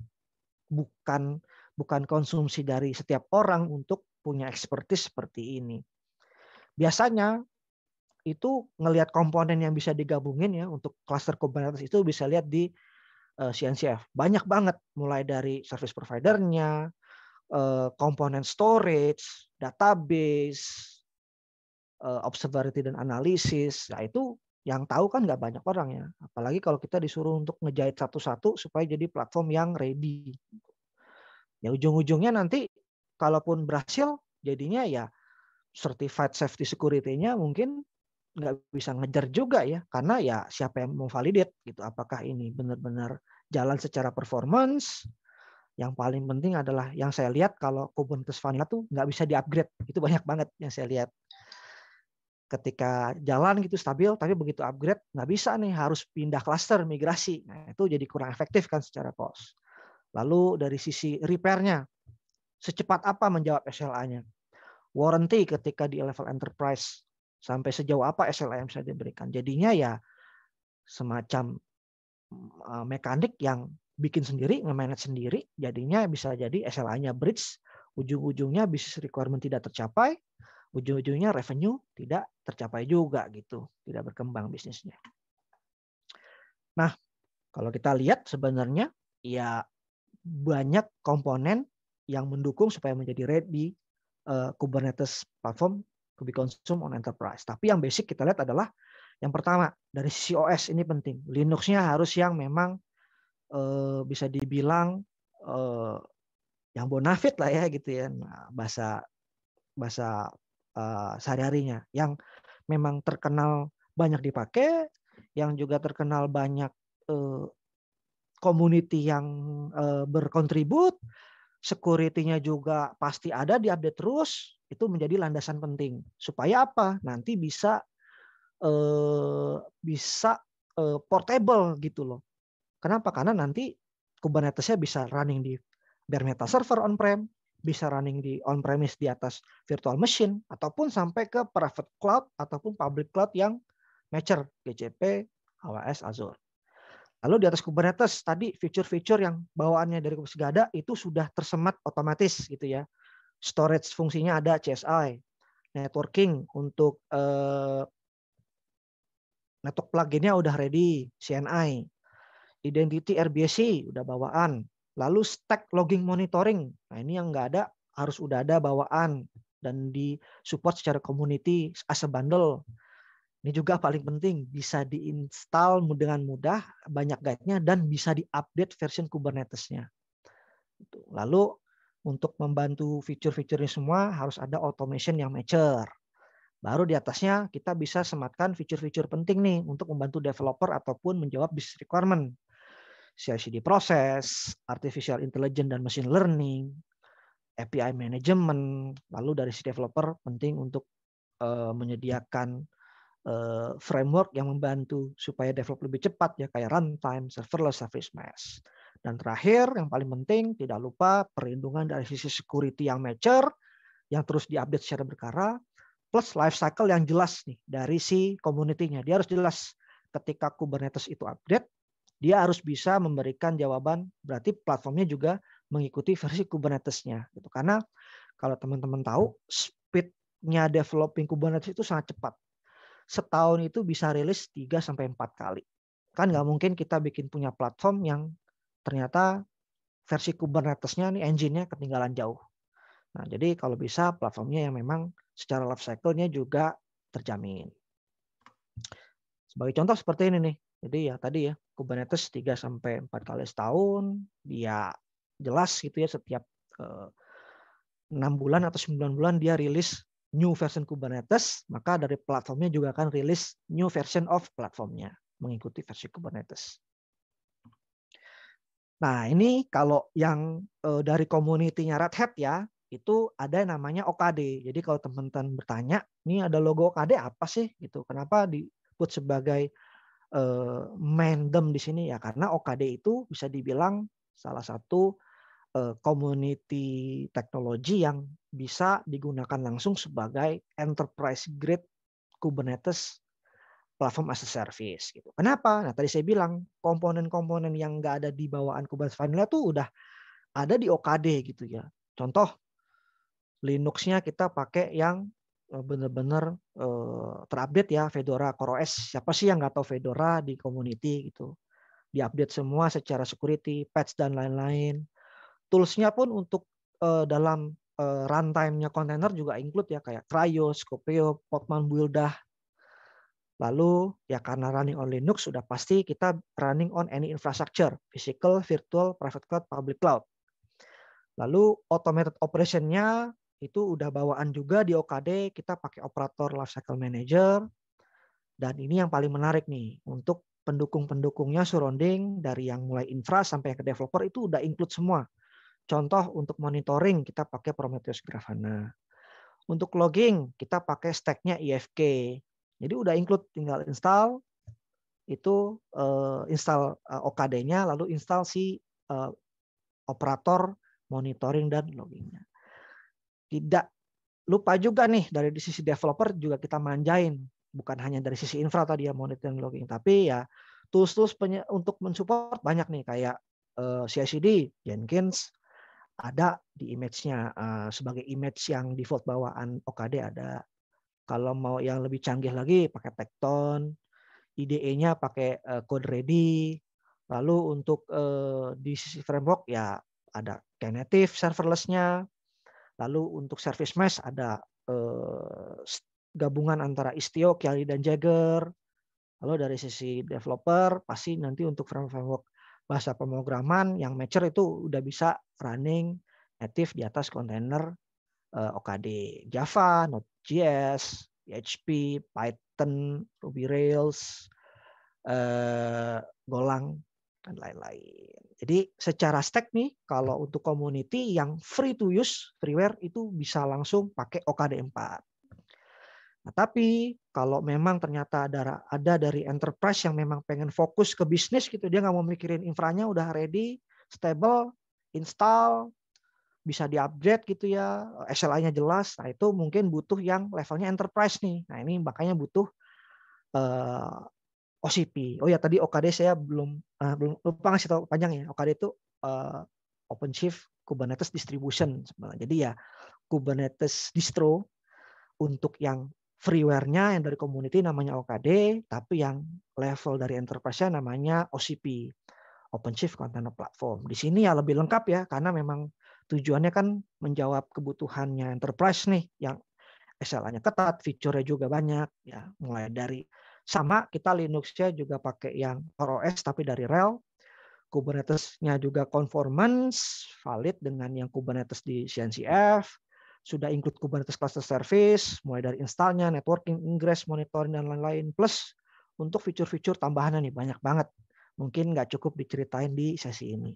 bukan bukan konsumsi dari setiap orang untuk punya expertise seperti ini. Biasanya itu ngelihat komponen yang bisa digabungin ya untuk cluster Kubernetes itu bisa lihat di Eh, CNCF. Banyak banget mulai dari service providernya, eh, komponen storage, database, eh, observability dan analisis. Nah itu yang tahu kan nggak banyak orang ya. Apalagi kalau kita disuruh untuk ngejahit satu-satu supaya jadi platform yang ready. Ya ujung-ujungnya nanti kalaupun berhasil jadinya ya certified safety security-nya mungkin nggak bisa ngejar juga ya karena ya siapa yang mau validate gitu apakah ini benar-benar jalan secara performance yang paling penting adalah yang saya lihat kalau Kubuntu Vanilla tuh nggak bisa diupgrade itu banyak banget yang saya lihat ketika jalan gitu stabil tapi begitu upgrade nggak bisa nih harus pindah cluster migrasi nah itu jadi kurang efektif kan secara cost lalu dari sisi repairnya secepat apa menjawab SLA-nya warranty ketika di level enterprise sampai sejauh apa SLM saya diberikan. Jadinya ya semacam eh, mekanik yang bikin sendiri, nge sendiri, jadinya bisa jadi SLA-nya bridge, ujung-ujungnya bisnis requirement tidak tercapai, ujung-ujungnya revenue tidak tercapai juga gitu, tidak berkembang bisnisnya. Nah, kalau kita lihat sebenarnya ya banyak komponen yang mendukung supaya menjadi ready uh, Kubernetes platform to be consumed on enterprise. Tapi yang basic kita lihat adalah yang pertama dari sisi OS ini penting. linuxnya harus yang memang uh, bisa dibilang uh, yang bonafit lah ya gitu ya nah, bahasa bahasa uh, sehari-harinya yang memang terkenal banyak dipakai yang juga terkenal banyak uh, community yang uh, berkontribut security-nya juga pasti ada di update terus, itu menjadi landasan penting. Supaya apa? Nanti bisa eh, bisa eh, portable gitu loh. Kenapa? Karena nanti Kubernetes-nya bisa running di bare metal server on-prem, bisa running di on-premise di atas virtual machine, ataupun sampai ke private cloud ataupun public cloud yang mature, GCP, AWS, Azure. Lalu di atas Kubernetes tadi fitur-fitur yang bawaannya dari Kubernetes ada itu sudah tersemat otomatis gitu ya. Storage fungsinya ada CSI, networking untuk eh, network pluginnya udah ready, CNI, identity RBC udah bawaan, lalu stack logging monitoring. Nah ini yang nggak ada harus udah ada bawaan dan di support secara community as a bundle. Ini juga paling penting, bisa diinstal dengan mudah, banyak guide-nya, dan bisa diupdate version Kubernetes-nya. Gitu. Lalu untuk membantu fitur-fiturnya semua harus ada automation yang mature. Baru di atasnya kita bisa sematkan fitur-fitur penting nih untuk membantu developer ataupun menjawab business requirement. CI/CD proses, artificial intelligence dan machine learning, API management, lalu dari si developer penting untuk eh, menyediakan Eh, framework yang membantu supaya develop lebih cepat ya kayak runtime, serverless, service mesh. Dan terakhir yang paling penting tidak lupa perlindungan dari sisi security yang mature yang terus diupdate secara berkala plus life cycle yang jelas nih dari si community-nya. Dia harus jelas ketika Kubernetes itu update, dia harus bisa memberikan jawaban berarti platformnya juga mengikuti versi Kubernetes-nya gitu. Karena kalau teman-teman tahu speed-nya developing Kubernetes itu sangat cepat setahun itu bisa rilis 3 sampai 4 kali. Kan nggak mungkin kita bikin punya platform yang ternyata versi Kubernetes-nya nih engine-nya ketinggalan jauh. Nah, jadi kalau bisa platformnya yang memang secara life cycle-nya juga terjamin. Sebagai contoh seperti ini nih. Jadi ya tadi ya Kubernetes 3 sampai 4 kali setahun, dia jelas gitu ya setiap 6 eh, bulan atau 9 bulan dia rilis new version Kubernetes, maka dari platformnya juga akan rilis new version of platformnya mengikuti versi Kubernetes. Nah, ini kalau yang eh, dari komunitinya Red Hat ya, itu ada yang namanya OKD. Jadi kalau teman-teman bertanya, ini ada logo OKD apa sih gitu? Kenapa disebut sebagai eh, mendem di sini ya? Karena OKD itu bisa dibilang salah satu eh, community teknologi yang bisa digunakan langsung sebagai enterprise grade Kubernetes platform as a service gitu. Kenapa? Nah, tadi saya bilang komponen-komponen yang enggak ada di bawaan Kubernetes vanilla tuh udah ada di OKD gitu ya. Contoh Linuxnya kita pakai yang e, benar-benar e, terupdate ya Fedora CoreOS. Siapa sih yang nggak tahu Fedora di community gitu? Diupdate semua secara security, patch dan lain-lain. Toolsnya pun untuk e, dalam uh, runtime-nya kontainer juga include ya kayak Cryo, Scopio, Podman Buildah. Lalu ya karena running on Linux sudah pasti kita running on any infrastructure, physical, virtual, private cloud, public cloud. Lalu automated operation-nya itu udah bawaan juga di OKD kita pakai operator lifecycle manager. Dan ini yang paling menarik nih untuk pendukung-pendukungnya surrounding dari yang mulai infra sampai ke developer itu udah include semua Contoh untuk monitoring kita pakai Prometheus Grafana. Untuk logging kita pakai stacknya IFK. Jadi udah include tinggal install itu eh, install eh, OKD-nya lalu install si eh, operator monitoring dan loggingnya. Tidak lupa juga nih dari di sisi developer juga kita manjain bukan hanya dari sisi infra tadi ya monitoring logging tapi ya tools-tools untuk mensupport banyak nih kayak ci CICD, Jenkins, ada di image-nya uh, sebagai image yang default bawaan OKD ada. Kalau mau yang lebih canggih lagi pakai Tekton, IDE-nya pakai uh, Code Ready. Lalu untuk uh, di framework ya ada Knative serverless-nya. Lalu untuk service mesh ada uh, gabungan antara Istio, Kali dan Jagger. Lalu dari sisi developer pasti nanti untuk framework bahasa pemrograman yang mature itu udah bisa running native di atas kontainer eh, OKD Java, Node.js, PHP, Python, Ruby Rails, eh, Golang dan lain-lain. Jadi secara stack nih kalau untuk community yang free to use, freeware itu bisa langsung pakai OKD 4. Nah, tapi kalau memang ternyata ada ada dari enterprise yang memang pengen fokus ke bisnis gitu, dia nggak mau mikirin infranya udah ready, stable, install, bisa diupdate gitu ya, SLA-nya jelas. Nah, itu mungkin butuh yang levelnya enterprise nih. Nah, ini makanya butuh uh, eh, OCP. Oh ya, tadi OKD saya belum uh, belum lupa ngasih tahu panjang ya. OKD itu uh, shift Kubernetes Distribution sebenarnya. Jadi ya Kubernetes distro untuk yang freeware-nya yang dari community namanya OKD, tapi yang level dari enterprise-nya namanya OCP, Open OpenShift Container Platform. Di sini ya lebih lengkap ya, karena memang tujuannya kan menjawab kebutuhannya enterprise nih, yang SLA-nya ketat, fiturnya juga banyak, ya mulai dari sama kita Linux-nya juga pakai yang ROS tapi dari RHEL, Kubernetes-nya juga conformance, valid dengan yang Kubernetes di CNCF, sudah include Kubernetes Cluster Service, mulai dari installnya, networking, ingress, monitoring, dan lain-lain. Plus untuk fitur-fitur tambahannya nih banyak banget. Mungkin nggak cukup diceritain di sesi ini.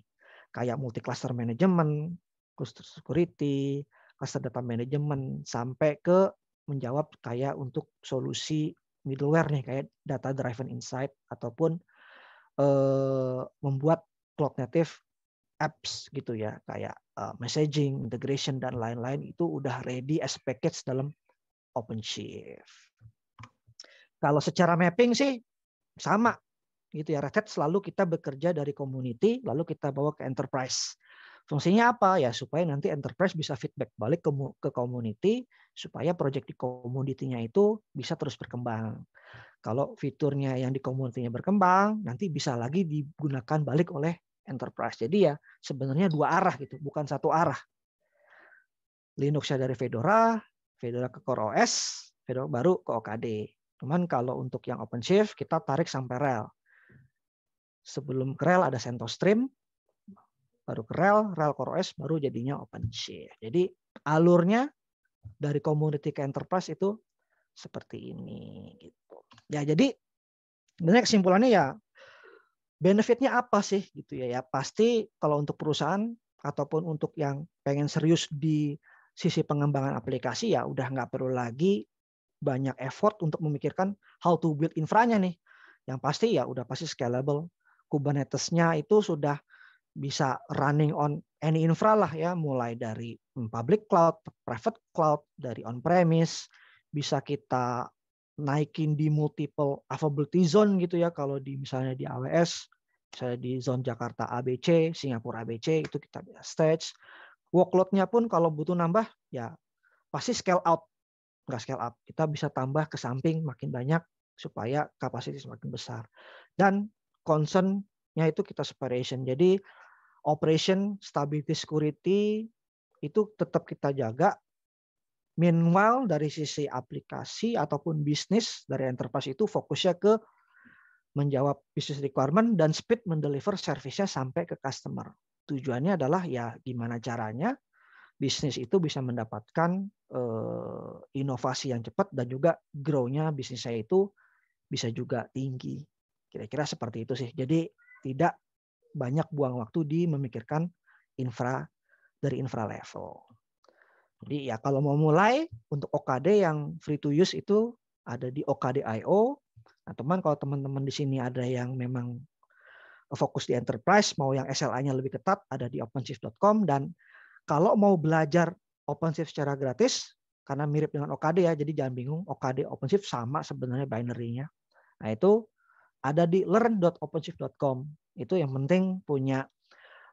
Kayak multi cluster management, cluster security, cluster data management, sampai ke menjawab kayak untuk solusi middleware nih kayak data driven insight ataupun eh, membuat cloud native apps gitu ya kayak Eh, messaging, integration dan lain-lain itu udah ready as package dalam OpenShift. Kalau secara mapping sih sama gitu ya Red Hat selalu kita bekerja dari community lalu kita bawa ke enterprise. Fungsinya apa? Ya supaya nanti enterprise bisa feedback balik ke, community supaya project di community-nya itu bisa terus berkembang. Kalau fiturnya yang di community-nya berkembang, nanti bisa lagi digunakan balik oleh enterprise. Jadi ya sebenarnya dua arah gitu, bukan satu arah. Linux Linuxnya dari Fedora, Fedora ke CoreOS, Fedora baru ke OKD. Cuman kalau untuk yang OpenShift kita tarik sampai rel. Sebelum ke rel ada CentOS Stream, baru ke rel, rel CoreOS, baru jadinya OpenShift. Jadi alurnya dari community ke enterprise itu seperti ini gitu. Ya jadi sebenarnya kesimpulannya ya benefitnya apa sih gitu ya ya pasti kalau untuk perusahaan ataupun untuk yang pengen serius di sisi pengembangan aplikasi ya udah nggak perlu lagi banyak effort untuk memikirkan how to build infranya nih yang pasti ya udah pasti scalable Kubernetes-nya itu sudah bisa running on any infra lah ya, mulai dari public cloud, private cloud, dari on-premise, bisa kita naikin di multiple availability zone gitu ya kalau di misalnya di AWS misalnya di zone Jakarta ABC, Singapura ABC itu kita bisa stage. Workloadnya pun kalau butuh nambah ya pasti scale out, nggak scale up. Kita bisa tambah ke samping makin banyak supaya kapasitas semakin besar. Dan concernnya itu kita separation. Jadi operation, stability, security itu tetap kita jaga Meanwhile, dari sisi aplikasi ataupun bisnis dari enterprise itu fokusnya ke menjawab business requirement dan speed mendeliver service sampai ke customer. Tujuannya adalah ya gimana caranya bisnis itu bisa mendapatkan uh, inovasi yang cepat dan juga grow-nya bisnis saya itu bisa juga tinggi. Kira-kira seperti itu sih. Jadi tidak banyak buang waktu di memikirkan infra dari infra level. Jadi ya kalau mau mulai untuk OKD yang free to use itu ada di OKD.io. Nah, teman kalau teman-teman di sini ada yang memang fokus di enterprise, mau yang SLA-nya lebih ketat ada di openshift.com dan kalau mau belajar OpenShift secara gratis karena mirip dengan OKD ya, jadi jangan bingung OKD OpenShift sama sebenarnya binary-nya. Nah, itu ada di learn.openshift.com. Itu yang penting punya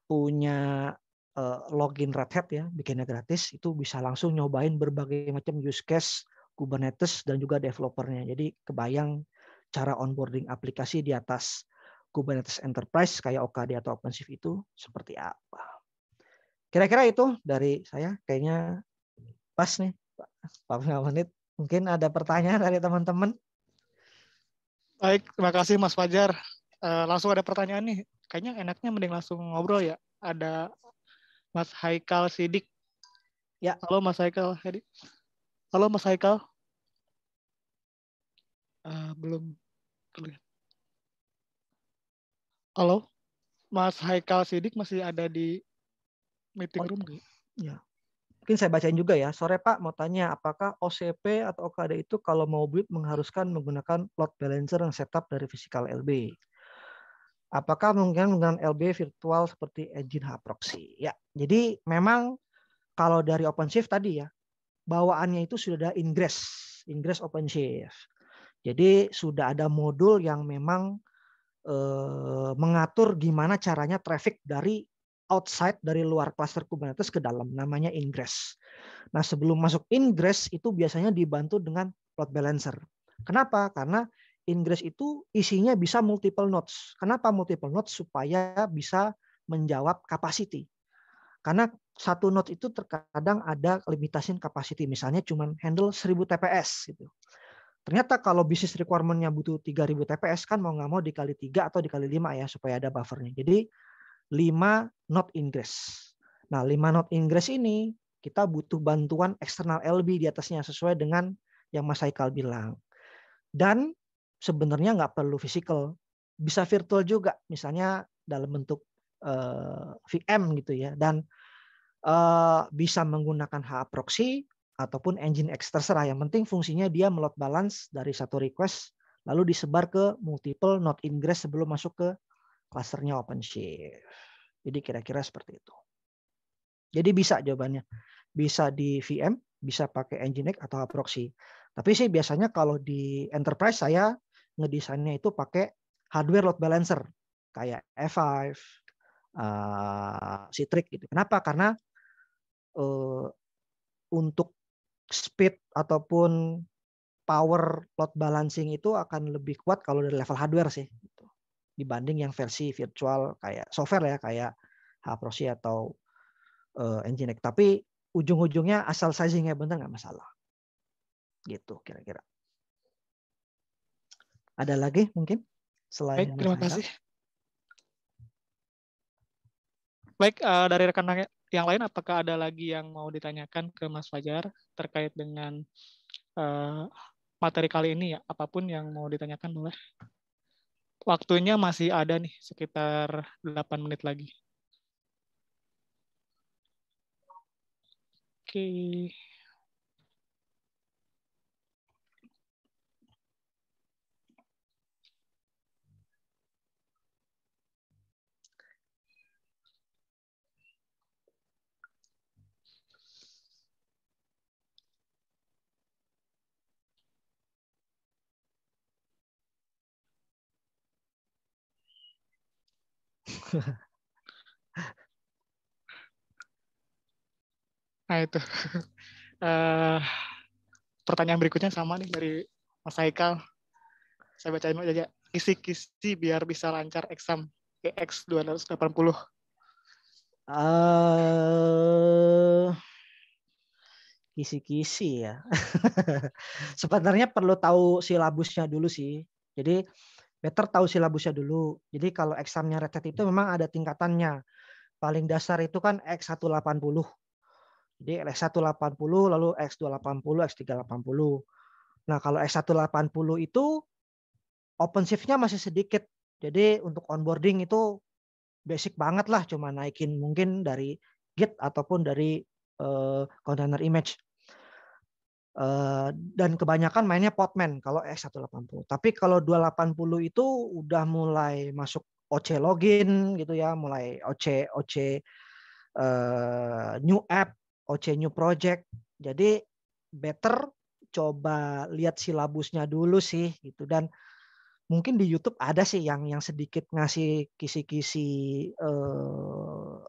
punya Eh, login Red Hat ya, bikinnya gratis, itu bisa langsung nyobain berbagai macam use case Kubernetes dan juga developernya. Jadi kebayang cara onboarding aplikasi di atas Kubernetes Enterprise kayak OKD atau OpenShift itu seperti apa. Kira-kira itu dari saya, kayaknya pas nih, Pak menit. Mungkin ada pertanyaan dari teman-teman. Baik, terima kasih Mas Fajar. Eh, langsung ada pertanyaan nih. Kayaknya enaknya mending langsung ngobrol ya. Ada Mas Haikal Sidik. Ya. Halo Mas Haikal Halo Mas Haikal. Uh, belum kelihatan. Halo, Mas Haikal Sidik masih ada di meeting oh, room Oh, Ya. Mungkin saya bacain juga ya. Sore Pak mau tanya apakah OCP atau OKD itu kalau mau build mengharuskan menggunakan load balancer yang setup dari physical LB? apakah mungkin dengan LB virtual seperti engine hub proxy. Ya, jadi memang kalau dari OpenShift tadi ya, bawaannya itu sudah ada ingress, ingress OpenShift. Jadi sudah ada modul yang memang eh, mengatur gimana caranya traffic dari outside dari luar cluster Kubernetes ke dalam namanya ingress. Nah, sebelum masuk ingress itu biasanya dibantu dengan load balancer. Kenapa? Karena Inggris itu isinya bisa multiple notes. Kenapa multiple notes? Supaya bisa menjawab capacity. Karena satu note itu terkadang ada limitasi capacity, misalnya cuma handle 1000 TPS gitu. Ternyata kalau bisnis requirement-nya butuh 3000 TPS kan mau nggak mau dikali 3 atau dikali 5 ya supaya ada buffernya. Jadi 5 not ingress. Nah, 5 not ingress ini kita butuh bantuan eksternal LB di atasnya sesuai dengan yang Mas Haikal bilang. Dan sebenarnya nggak perlu fisikal, bisa virtual juga, misalnya dalam bentuk uh, eh, VM gitu ya, dan uh, bisa menggunakan HA proxy ataupun engine X terserah. Yang penting fungsinya dia melot balance dari satu request lalu disebar ke multiple node ingress sebelum masuk ke clusternya OpenShift. Jadi kira-kira seperti itu. Jadi bisa jawabannya. Bisa di VM, bisa pakai engine X atau proxy. Tapi sih biasanya kalau di enterprise saya ngedesainnya itu pakai hardware load balancer kayak F5, uh, eh, Citrix gitu. Kenapa? Karena uh, untuk speed ataupun power load balancing itu akan lebih kuat kalau dari level hardware sih gitu. dibanding yang versi virtual kayak software ya kayak Haproxy atau uh, eh, Nginx. Tapi ujung-ujungnya asal sizingnya benar nggak masalah gitu kira-kira. Ada lagi mungkin selain Baik, terima kasih. Baik, uh, dari rekan yang lain apakah ada lagi yang mau ditanyakan ke Mas Fajar terkait dengan uh, materi kali ini ya? Apapun yang mau ditanyakan boleh. Waktunya masih ada nih sekitar 8 menit lagi. Oke. Okay. nah itu. Uh, pertanyaan berikutnya sama nih dari Mas Haikal. Saya bacain aja. Kisi-kisi biar bisa lancar exam EX 280. kisi kisi-kisi ya. Sebenarnya perlu tahu silabusnya dulu sih. Jadi better tahu silabusnya dulu. Jadi kalau examnya retet itu memang ada tingkatannya. Paling dasar itu kan X180. Jadi X180 lalu X280, X380. Nah, kalau X180 itu open shift nya masih sedikit. Jadi untuk onboarding itu basic banget lah cuma naikin mungkin dari Git ataupun dari uh, container image dan kebanyakan mainnya potman kalau X180. Tapi kalau 280 itu udah mulai masuk OC login gitu ya, mulai OC OC uh, new app, OC new project. Jadi better coba lihat silabusnya dulu sih gitu dan mungkin di YouTube ada sih yang yang sedikit ngasih kisi-kisi uh,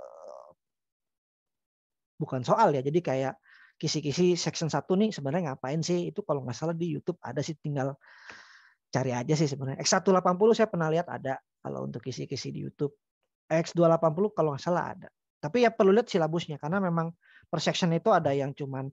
bukan soal ya. Jadi kayak kisi-kisi section 1 nih sebenarnya ngapain sih? Itu kalau nggak salah di YouTube ada sih tinggal cari aja sih sebenarnya. X180 saya pernah lihat ada kalau untuk kisi-kisi di YouTube. X280 kalau nggak salah ada. Tapi ya perlu lihat silabusnya karena memang per section itu ada yang cuman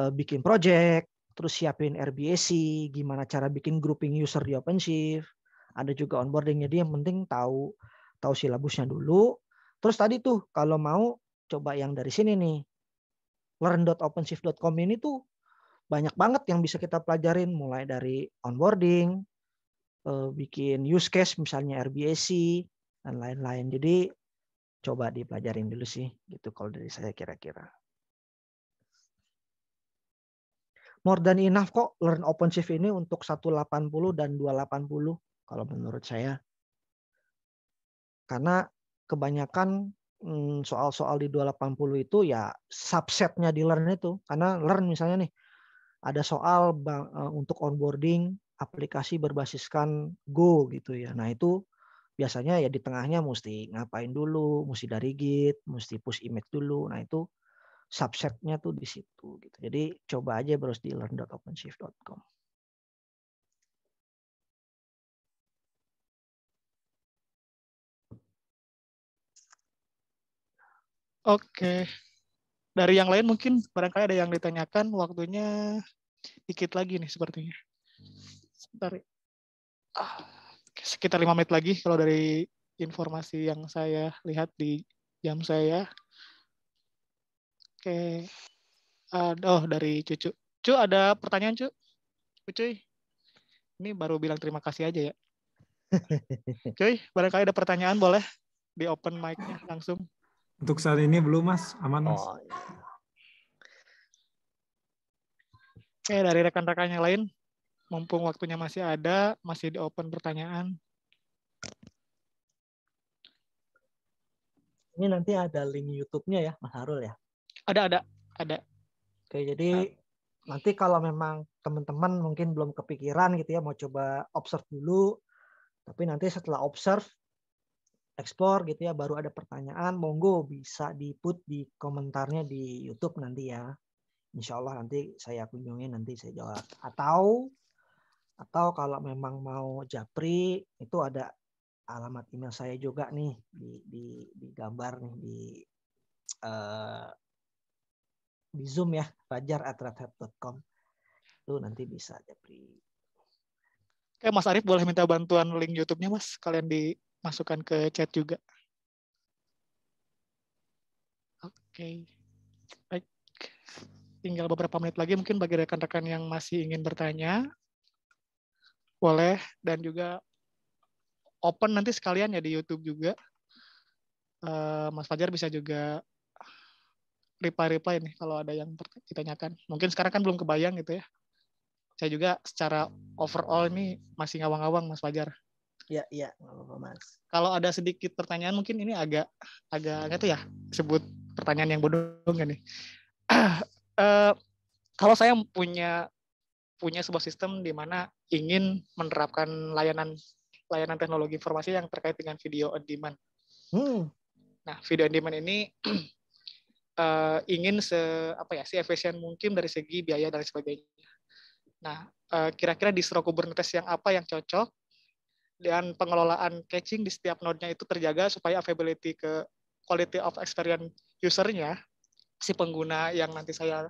eh, bikin project, terus siapin RBAC, gimana cara bikin grouping user di OpenShift, ada juga onboardingnya dia yang penting tahu tahu silabusnya dulu. Terus tadi tuh kalau mau coba yang dari sini nih learn.openshift.com ini tuh banyak banget yang bisa kita pelajarin mulai dari onboarding, eh, bikin use case misalnya RBAC dan lain-lain. Jadi coba dipelajarin dulu sih gitu kalau dari saya kira-kira. More than enough kok learn OpenShift ini untuk 180 dan 280 kalau menurut saya. Karena kebanyakan Hmm, soal-soal di 280 itu ya subsetnya di learn itu karena learn misalnya nih ada soal bang, eh, untuk onboarding aplikasi berbasiskan Go gitu ya. Nah, itu biasanya ya di tengahnya mesti ngapain dulu, mesti dari git, mesti push image dulu. Nah, itu subsetnya tuh di situ gitu. Jadi coba aja browse di learn.openshift.com. Oke. Dari yang lain mungkin barangkali ada yang ditanyakan, waktunya dikit lagi nih sepertinya. Sebentar. Ya. Ah, sekitar lima menit lagi kalau dari informasi yang saya lihat di jam saya. Oke. Oh, dari Cucu. Cu, ada pertanyaan, Cu? Cuy, ini baru bilang terima kasih aja ya. Cuy, barangkali ada pertanyaan boleh di open mic-nya langsung. Untuk saat ini belum mas, aman mas. Oh, iya. Oke, eh, dari rekan-rekan yang lain, mumpung waktunya masih ada, masih di open pertanyaan. Ini nanti ada link YouTube-nya ya, Mas Harul ya? Ada, ada, ada. Oke, jadi ah. nanti kalau memang teman-teman mungkin belum kepikiran gitu ya, mau coba observe dulu, tapi nanti setelah observe, explore gitu ya baru ada pertanyaan monggo bisa di put di komentarnya di YouTube nanti ya Insya Allah nanti saya kunjungi nanti saya jawab atau atau kalau memang mau japri itu ada alamat email saya juga nih di di, di gambar nih di uh, di zoom ya fajar@redhat.com itu nanti bisa japri Oke eh, Mas Arif boleh minta bantuan link YouTube-nya Mas kalian di masukkan ke chat juga. Oke, okay. baik. Tinggal beberapa menit lagi mungkin bagi rekan-rekan yang masih ingin bertanya, boleh dan juga open nanti sekalian ya di YouTube juga. Eh, Mas Fajar bisa juga reply-reply nih kalau ada yang ditanyakan. Mungkin sekarang kan belum kebayang gitu ya. Saya juga secara overall ini masih ngawang-ngawang Mas Fajar. Ya, ya, apa-apa Mas. Kalau ada sedikit pertanyaan mungkin ini agak agak nggak tuh ya sebut pertanyaan yang bodoh nggak nih? Eh, kalau saya punya punya sebuah sistem di mana ingin menerapkan layanan layanan teknologi informasi yang terkait dengan video on demand. Hmm. Nah, video on demand ini uh, ingin se apa ya, si efisien mungkin dari segi biaya dan sebagainya. Nah, eh, kira-kira uh, kira -kira distro Kubernetes yang apa yang cocok dan pengelolaan caching di setiap node-nya itu terjaga supaya availability ke quality of experience usernya si pengguna yang nanti saya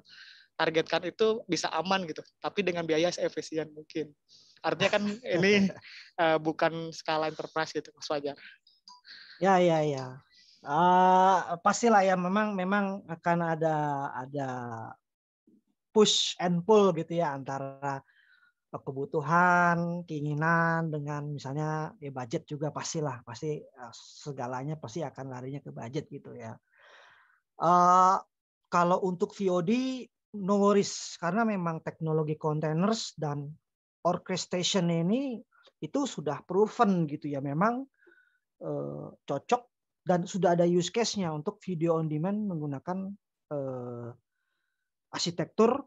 targetkan itu bisa aman gitu tapi dengan biaya seefisien mungkin artinya kan ini uh, bukan skala enterprise gitu Mas Wajar ya ya ya uh, pastilah ya memang memang akan ada ada push and pull gitu ya antara kebutuhan, keinginan dengan misalnya ya budget juga pastilah, pasti eh, segalanya pasti akan larinya ke budget gitu ya. Uh, kalau untuk VOD no worries karena memang teknologi containers dan orchestration ini itu sudah proven gitu ya memang uh, cocok dan sudah ada use case-nya untuk video on demand menggunakan uh, arsitektur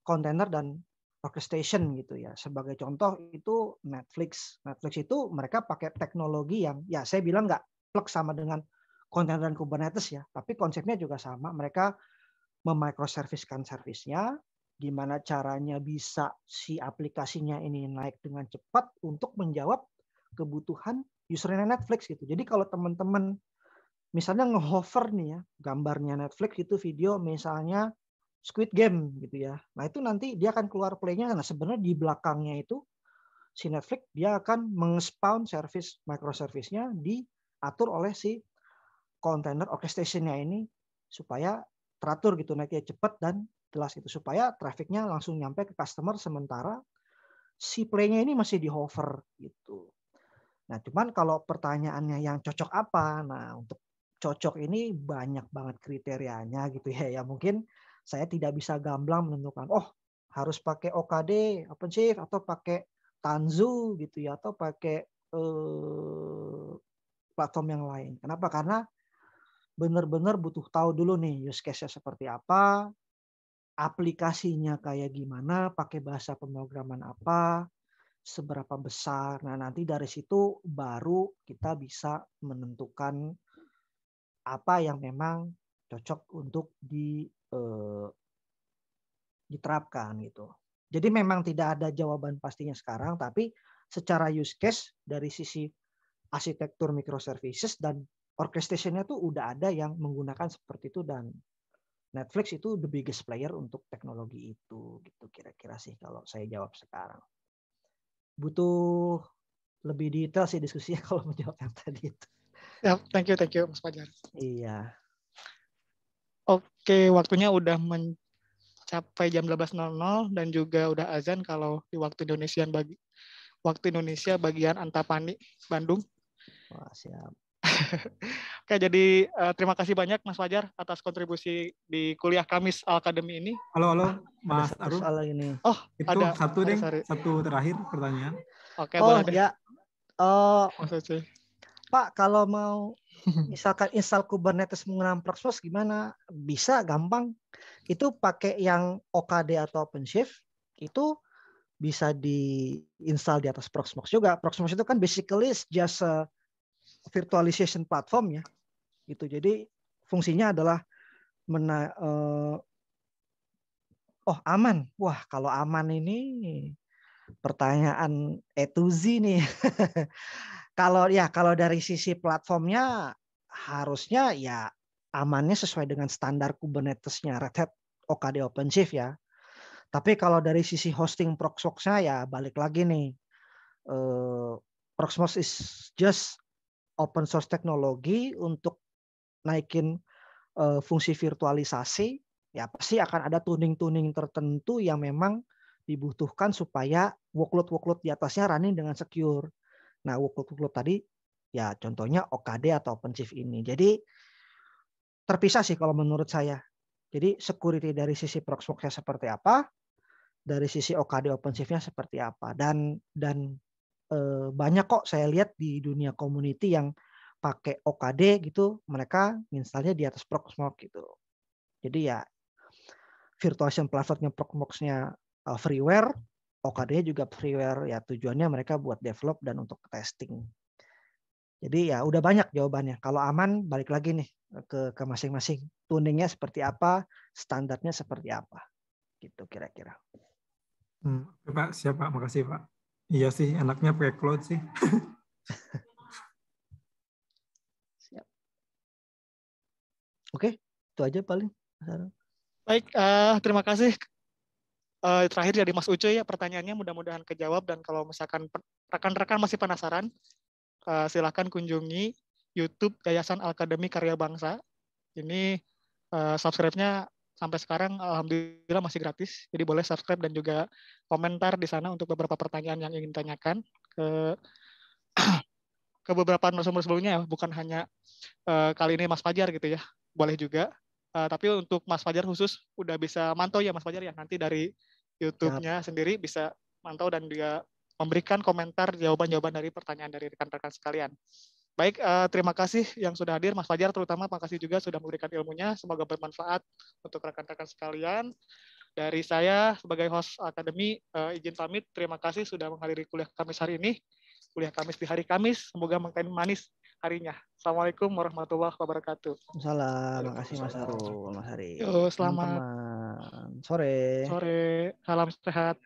kontainer dan orchestration gitu ya. Sebagai contoh itu Netflix. Netflix itu mereka pakai teknologi yang ya saya bilang nggak plek sama dengan konten dan Kubernetes ya, tapi konsepnya juga sama. Mereka memikroserviskan servisnya, gimana caranya bisa si aplikasinya ini naik dengan cepat untuk menjawab kebutuhan usernya Netflix gitu. Jadi kalau teman-teman misalnya ngehover nih ya gambarnya Netflix itu video misalnya Squid Game gitu ya. Nah itu nanti dia akan keluar playnya. Nah sebenarnya di belakangnya itu si Netflix dia akan mengespound service microservice-nya diatur oleh si container orchestration-nya ini supaya teratur gitu naiknya cepat dan jelas itu supaya trafficnya langsung nyampe ke customer sementara si playnya ini masih di hover gitu. Nah cuman kalau pertanyaannya yang cocok apa, nah untuk cocok ini banyak banget kriterianya gitu ya. Ya mungkin saya tidak bisa gamblang menentukan oh harus pakai OKD open shift atau pakai Tanzu gitu ya atau pakai eh, platform yang lain. Kenapa? Karena benar-benar butuh tahu dulu nih use case-nya seperti apa, aplikasinya kayak gimana, pakai bahasa pemrograman apa, seberapa besar. Nah, nanti dari situ baru kita bisa menentukan apa yang memang cocok untuk di eh, diterapkan gitu. Jadi memang tidak ada jawaban pastinya sekarang, tapi secara use case dari sisi arsitektur microservices dan orchestrationnya tuh udah ada yang menggunakan seperti itu dan Netflix itu the biggest player untuk teknologi itu gitu kira-kira sih kalau saya jawab sekarang. Butuh lebih detail sih diskusinya kalau menjawab yang tadi itu. Ya, thank you, thank you Mas Fajar. Iya. Oke, waktunya udah mencapai jam 12.00 dan juga udah azan kalau di waktu Indonesia bagi waktu Indonesia bagian Antapani, Bandung. Wah, siap. Oke, jadi uh, terima kasih banyak Mas Fajar atas kontribusi di kuliah Kamis Akademi ini. Halo, halo, Mas ada Aru. Soal ini. Oh, itu ada, satu deh, satu terakhir pertanyaan. Oke, oh, boleh. Ya. Uh, Pak kalau mau misalkan install Kubernetes menggunakan Proxmox gimana? Bisa gampang. Itu pakai yang OKD atau OpenShift itu bisa diinstal di atas Proxmox juga. Proxmox itu kan basically just a virtualization platform ya. Itu jadi fungsinya adalah mena eh, oh aman. Wah, kalau aman ini pertanyaan etuzi nih. Kalau ya kalau dari sisi platformnya harusnya ya amannya sesuai dengan standar Kubernetes-nya Red Hat OKD OpenShift ya. Tapi kalau dari sisi hosting Proxmox-nya ya balik lagi nih. Uh, Proxmox is just open source teknologi untuk naikin uh, fungsi virtualisasi ya pasti akan ada tuning-tuning tertentu yang memang dibutuhkan supaya workload-workload di atasnya running dengan secure. Nah, workload tadi ya contohnya OKD atau OpenShift ini. Jadi terpisah sih kalau menurut saya. Jadi security dari sisi Proxmox-nya seperti apa, dari sisi OKD OpenShift-nya seperti apa. Dan dan e, banyak kok saya lihat di dunia community yang pakai OKD gitu, mereka installnya di atas Proxmox gitu. Jadi ya virtual platformnya Proxmox-nya eh, freeware, OKD-nya juga freeware ya tujuannya mereka buat develop dan untuk testing. Jadi ya udah banyak jawabannya. Kalau aman balik lagi nih ke ke masing-masing. Tuningnya seperti apa, standarnya seperti apa. Gitu kira-kira. Hmm, Pak, siap Makasih Pak. Iya sih, enaknya pakai cloud sih. siap. Oke, itu aja paling. Baik, uh, terima kasih uh, terakhir dari Mas Ucuy ya pertanyaannya mudah-mudahan kejawab dan kalau misalkan rekan-rekan masih penasaran uh, silahkan kunjungi YouTube Yayasan Akademi Karya Bangsa. Ini uh, subscribe-nya sampai sekarang alhamdulillah masih gratis. Jadi boleh subscribe dan juga komentar di sana untuk beberapa pertanyaan yang ingin tanyakan ke ke beberapa narasumber sebelumnya ya, bukan hanya uh, kali ini Mas Fajar gitu ya. Boleh juga Uh, tapi untuk Mas Fajar khusus udah bisa mantau ya Mas Fajar ya nanti dari YouTube-nya sendiri bisa mantau dan juga memberikan komentar jawaban-jawaban dari pertanyaan dari rekan-rekan sekalian. Baik, uh, terima kasih yang sudah hadir, Mas Fajar terutama terima kasih juga sudah memberikan ilmunya. Semoga bermanfaat untuk rekan-rekan sekalian. Dari saya sebagai host akademi uh, izin pamit. Terima kasih sudah menghadiri kuliah Kamis hari ini. Kuliah Kamis di hari Kamis. Semoga makin manis harinya. Assalamualaikum warahmatullahi wabarakatuh. Salam, makasih Mas Arul, Mas Hari. Yo, selamat sore. Sore, salam sehat.